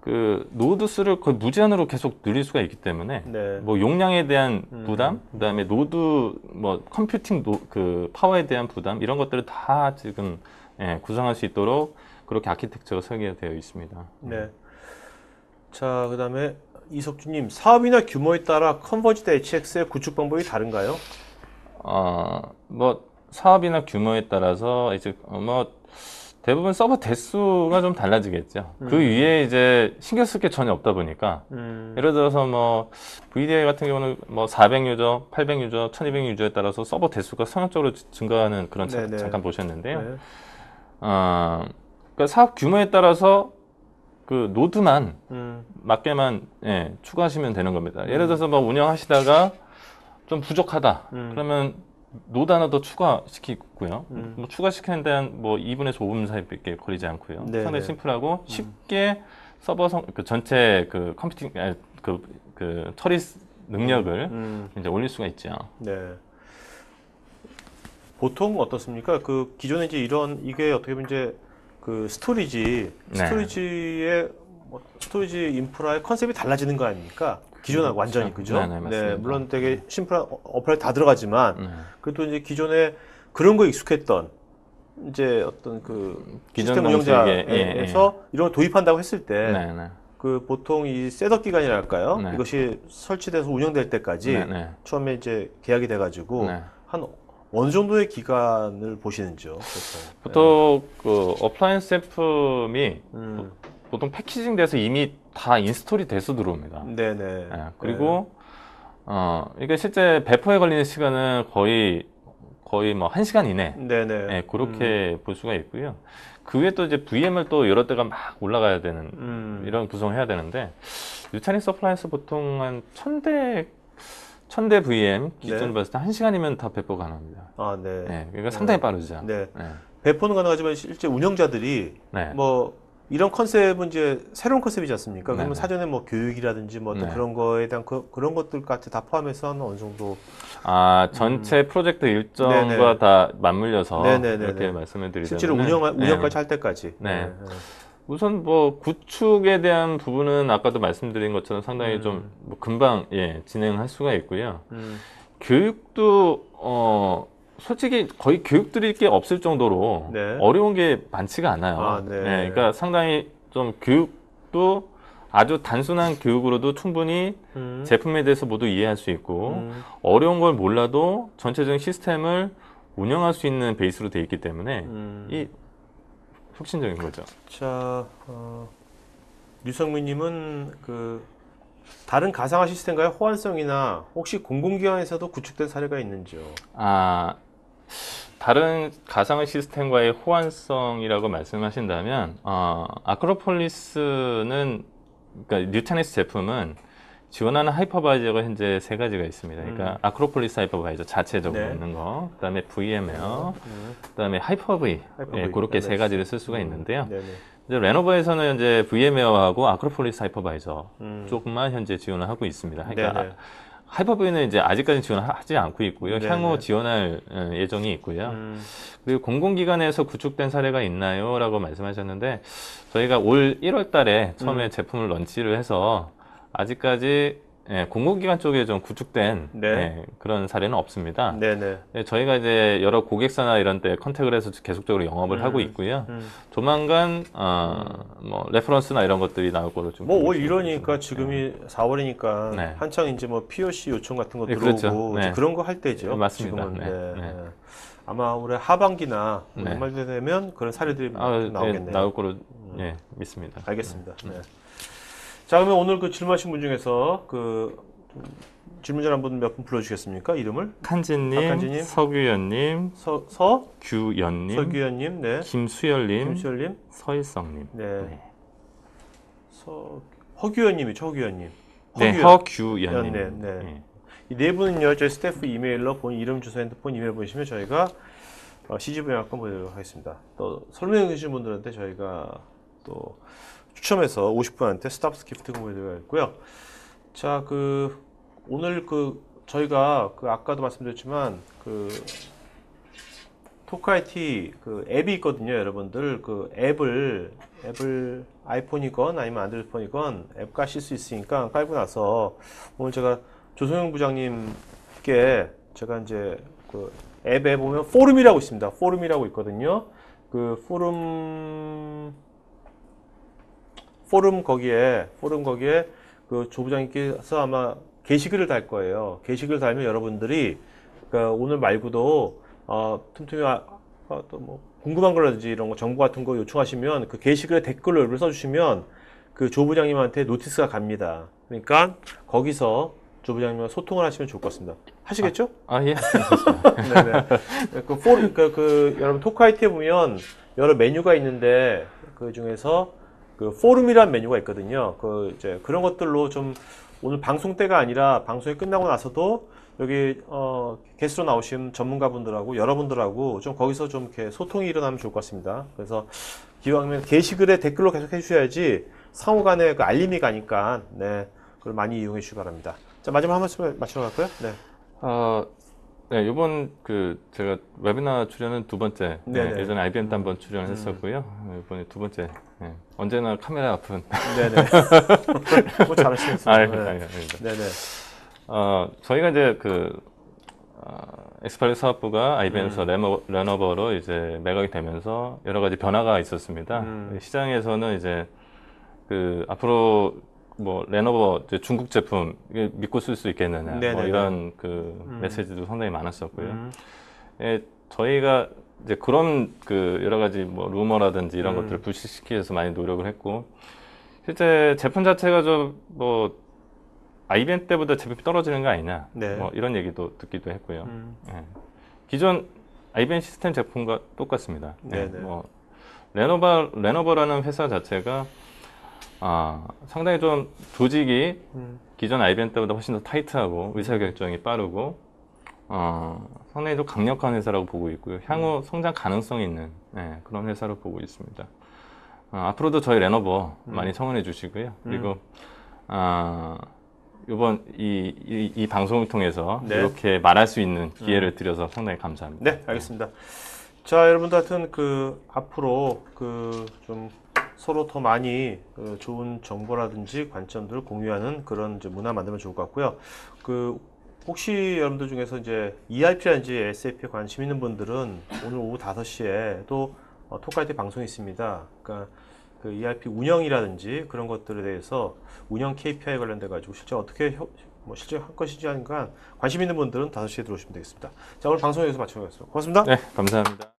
그 노드 수를 거의 무제한으로 계속 늘릴 수가 있기 때문에 네. 뭐 용량에 대한 음. 부담, 음. 그다음에 노드 뭐 컴퓨팅 노, 그 파워에 대한 부담 이런 것들을 다 지금 예, 구성할 수 있도록 그렇게 아키텍처가 설계되어 있습니다. 네. 자, 그다음에 이석주님 사업이나 규모에 따라 컨버지드 HX의 구축 방법이 다른가요? 아뭐 어, 사업이나 규모에 따라서 이제 어, 뭐 대부분 서버 대수가 좀 달라지겠죠. 그 음. 그 위에 이제 신경 쓸 게 전혀 없다 보니까 음. 예를 들어서 뭐 VDI 같은 경우는 뭐 400 유저, 800 유저, 1200 유저에 따라서 서버 대수가 성역적으로 증가하는 그런 차, 잠깐 보셨는데요. 네. 어, 그니까 사업 규모에 따라서 그 노드만 음. 맞게만 예, 추가하시면 되는 겁니다. 예를 음. 들어서 뭐 운영하시다가 좀 부족하다. 음. 그러면 노드 하나 더 추가시키고요. 음. 뭐 추가시키는 데는뭐 2분에서 5분 사이밖에 걸리지 않고요. 네, 상당히 네. 심플하고 음. 쉽게 서버 성, 그 전체 그 컴퓨팅, 아니, 그, 그 처리 능력을 음, 음. 이제 올릴 수가 있죠. 네. 보통 어떻습니까? 그 기존에 이제 이런 이게 어떻게 보면 이제 그 스토리지, 네. 스토리지의 뭐 스토리지 인프라의 컨셉이 달라지는 거 아닙니까? 기존하고 음, 완전히 그죠? 네네, 네, 네, 네 물론 되게 심플한 어, 어플다 들어가지만 네. 그래도 이제 기존에 그런 거에 익숙했던 이제 어떤 그 기존 시스템 운영자에서 예, 예, 예. 이런 걸 도입한다고 했을 때 네네. 네. 그 보통 이 셋업 기간이랄까요? 네. 이것이 설치돼서 운영될 때까지 네네. 처음에 이제 계약이 돼가지고 네. 한 어느 정도의 기간을 보시는지요? 보통, 보통 그 어플라이언스 제품이 음. 보통 패키징 돼서 이미 다 인스톨이 돼서 들어옵니다. 네네. 네, 그리고 네. 어, 이게 실제 배포에 걸리는 시간은 거의 거의 뭐 한 시간 이내. 네네. 네, 그렇게 음. 볼 수가 있고요. 그 외에 또 이제 VM을 또 여러 대가 막 올라가야 되는 음. 이런 구성을 해야 되는데 유타닉 서플라이에서 보통 한 천대 천대 VM 기준으로 네. 봤을 때 한 시간이면 다 배포 가능합니다. 아 네. 네 그러니까 상당히 네. 빠르죠. 네. 배포는 가능하지만 실제 운영자들이 네. 뭐 이런 컨셉은 이제 새로운 컨셉이지 않습니까? 그러면 네네. 사전에 뭐 교육이라든지 뭐 어떤 네. 그런 거에 대한 그, 런 것들까지 다 포함해서 한 어느 정도 아 전체 음. 프로젝트 일정과 네네. 네. 다 맞물려서 네네네네. 이렇게 네, 말씀을 드리자면 실제로 운영 운영까지 할 때까지 네. 우선 뭐 구축에 대한 부분은 아까도 말씀드린 것처럼 상당히 음. 좀 뭐 금방 예 진행할 수가 있고요. 음. 교육도 어 솔직히 거의 교육드릴 게 없을 정도로 네. 어려운 게 많지가 않아요. 아, 네. 네, 그러니까 상당히 좀 교육도 아주 단순한 교육으로도 충분히 음. 제품에 대해서 모두 이해할 수 있고 음. 어려운 걸 몰라도 전체적인 시스템을 운영할 수 있는 베이스로 돼 있기 때문에 음. 이 혁신적인 거죠. 자, 어, 류성민님은 그 다른 가상화 시스템과의 호환성이나 혹시 공공기관에서도 구축된 사례가 있는지요? 아 다른 가상의 시스템과의 호환성이라고 말씀하신다면 어, 아크로폴리스는 그러니까 뉴테네스 제품은 지원하는 하이퍼바이저가 현재 세 가지가 있습니다. 그러니까 음. 아크로폴리스 하이퍼바이저 자체적으로 네. 있는 거, 그다음에 VML, 음. 그다음에 하이퍼브 예, 하이퍼 그렇게 네, 네, 세 가지를 쓸 수가 음. 있는데요. 네, 네, 이제 레노버에서는 현재 VML하고 아크로폴리스 하이퍼바이저 음. 조금만 현재 지원을 하고 있습니다. 그러니까 네, 하이퍼뷰는 이제 아직까지 지원하지 않고 있고요. 네네. 향후 지원할 어, 예정이 있고요. 음. 그리고 공공기관에서 구축된 사례가 있나요? 라고 말씀하셨는데 저희가 올 1월 달에 처음에 음. 제품을 런치를 해서 아직까지 예, 공공기관 쪽에 좀 구축된 네. 예, 그런 사례는 없습니다. 네네. 네. 예, 저희가 이제 여러 고객사나 이런 데 컨택을 해서 계속적으로 영업을 음, 하고 있고요. 음. 조만간 어, 뭐 레퍼런스나 이런 것들이 나올 거로 좀. 뭐, 뭐 이러니까 지금이 4월이니까 예. 네. 한창 이제 뭐 POC 요청 같은 거 예, 그렇죠. 들어오고 그렇죠. 네. 그런 거 할 때죠. 예, 맞습니다. 지금은. 네. 네. 아마 올해 하반기나 연말 되면 그런 사례들이 아, 나오겠네요. 나올 거로 음. 믿습니다. 알겠습니다. 자, 그러면 오늘 그 질문하신 분 중에서 그 질문자 한분몇 분 불러주시겠습니까? 이름을? 칸진님, 박칸진님, 서규현님, 서, 서? 규현님, 서규현님, 네. 김수열님, 김수열님, 서일성님. 네. 네. 서, 허규현님이 허규현님. 허규현. 네, 님 네, 네. 이네 네 분은요, 저희 스태프 이메일로 본 이름, 주소, 핸드폰, 이메일 보시면 저희가 어, 시집을 약간 보내도록 하겠습니다. 또 설명해 주신 분들한테 저희가 또 추첨해서 50분한테 스탑스 기프트 공모드려야했고요 자, 그 오늘 그 저희가 그 아까도 말씀드렸지만 그 토카이티 그 앱이 있거든요, 여러분들. 그 앱을 앱을 아이폰이건 아니면 안드로이드폰이건 앱 까실 수 있으니까 깔고 나서 오늘 제가 조성영 부장님께 제가 이제 그 앱에 보면 포름이라고 있습니다. 포름이라고 있거든요. 그포름 포럼 거기에 포럼 거기에 그 조부장님께서 아마 게시글을 달 거예요. 게시글 달면 여러분들이 그 오늘 말고도 어, 틈틈이 아, 아, 어, 또뭐 궁금한 거라든지 이런 거 정보 같은 거 요청하시면 그 게시글에 댓글로 써주시면 그 조부장님한테 노티스가 갑니다. 그러니까 거기서 조부장님과 소통을 하시면 좋을 것 같습니다. 하시겠죠? 아, 아 예. 네네. *laughs* 네. 그 포, 그그 여러분 토하이트에 보면 여러 메뉴가 있는데 그 중에서 그 포럼이란 메뉴가 있거든요. 그 이제 그런 것들로 좀 오늘 방송 때가 아니라 방송이 끝나고 나서도 여기 어, 게스트로 나오신 전문가분들하고 여러분들하고 좀 거기서 좀 이렇게 소통이 일어나면 좋을 것 같습니다. 그래서 기왕이면 게시글에 댓글로 계속 해주셔야지 상호간에 그 알림이 가니까 네 그걸 많이 이용해 주시기 바랍니다. 자 마지막 한 말씀 마치러 갈까요? 네. 어... 네, 요번그 제가 웨비나 출연은 두 번째. 네, 예전에 IBM도 한번 출연했었고요. 을 음. 이번에 두 번째 예. 언제나 카메라 앞은. 네네. 뭐 잘하시겠어요. 아, 네. 아닙니다. 네네. 어, 저희가 이제 그 어, 엑스팔리 사업부가 아이벤에서 음. 랜오버로 이제 매각이 되면서 여러 가지 변화가 있었습니다. 음. 그 시장에서는 이제 그 앞으로 뭐 레노버 중국 제품 믿고 쓸 수 있겠느냐 뭐 이런 그 음. 메시지도 상당히 많았었고요. 음. 예, 저희가 이제 그런 그 여러 가지 뭐 루머라든지 이런 음. 것들을 불식시키기 위해서 많이 노력을 했고 실제 제품 자체가 좀뭐 IBM 때보다 제품이 떨어지는 거 아니냐 네. 뭐 이런 얘기도 듣기도 했고요. 음. 예. 기존 IBM 시스템 제품과 똑같습니다. 예. 네, 네. 뭐 레노버 레노버라는 회사 자체가 아, 상당히 좀 조직이 음. 기존 IBM 때보다 훨씬 더 타이트하고 음. 의사결정이 빠르고 어, 상당히도 강력한 회사라고 보고 있고요. 향후 음. 성장 가능성이 있는 네, 그런 회사로 보고 있습니다. 아, 앞으로도 저희 레노버 음. 많이 성원해 주시고요. 음. 그리고 아, 이번 이, 이, 이, 방송을 통해서 네. 이렇게 말할 수 있는 기회를 드려서 상당히 감사합니다. 네, 알겠습니다. 네. 자, 여러분들 하여튼 그 앞으로 그 좀 서로 더 많이 그 좋은 정보라든지 관점들을 공유하는 그런 문화 만들면 좋을 것 같고요. 그 혹시 여러분들 중에서 이제 ERP라든지 SAP에 관심 있는 분들은 오늘 오후 5시에 또 어, 톡카이트 방송이 있습니다. 그러니까 그 ERP 운영이라든지 그런 것들에 대해서 운영 KPI 관련돼 가지고 실제 어떻게 혀, 뭐 실제 할 것인지 하니까 관심 있는 분들은 5시에 들어오시면 되겠습니다. 자, 오늘 방송 여기서 마치겠습니다. 고맙습니다. 네, 감사합니다.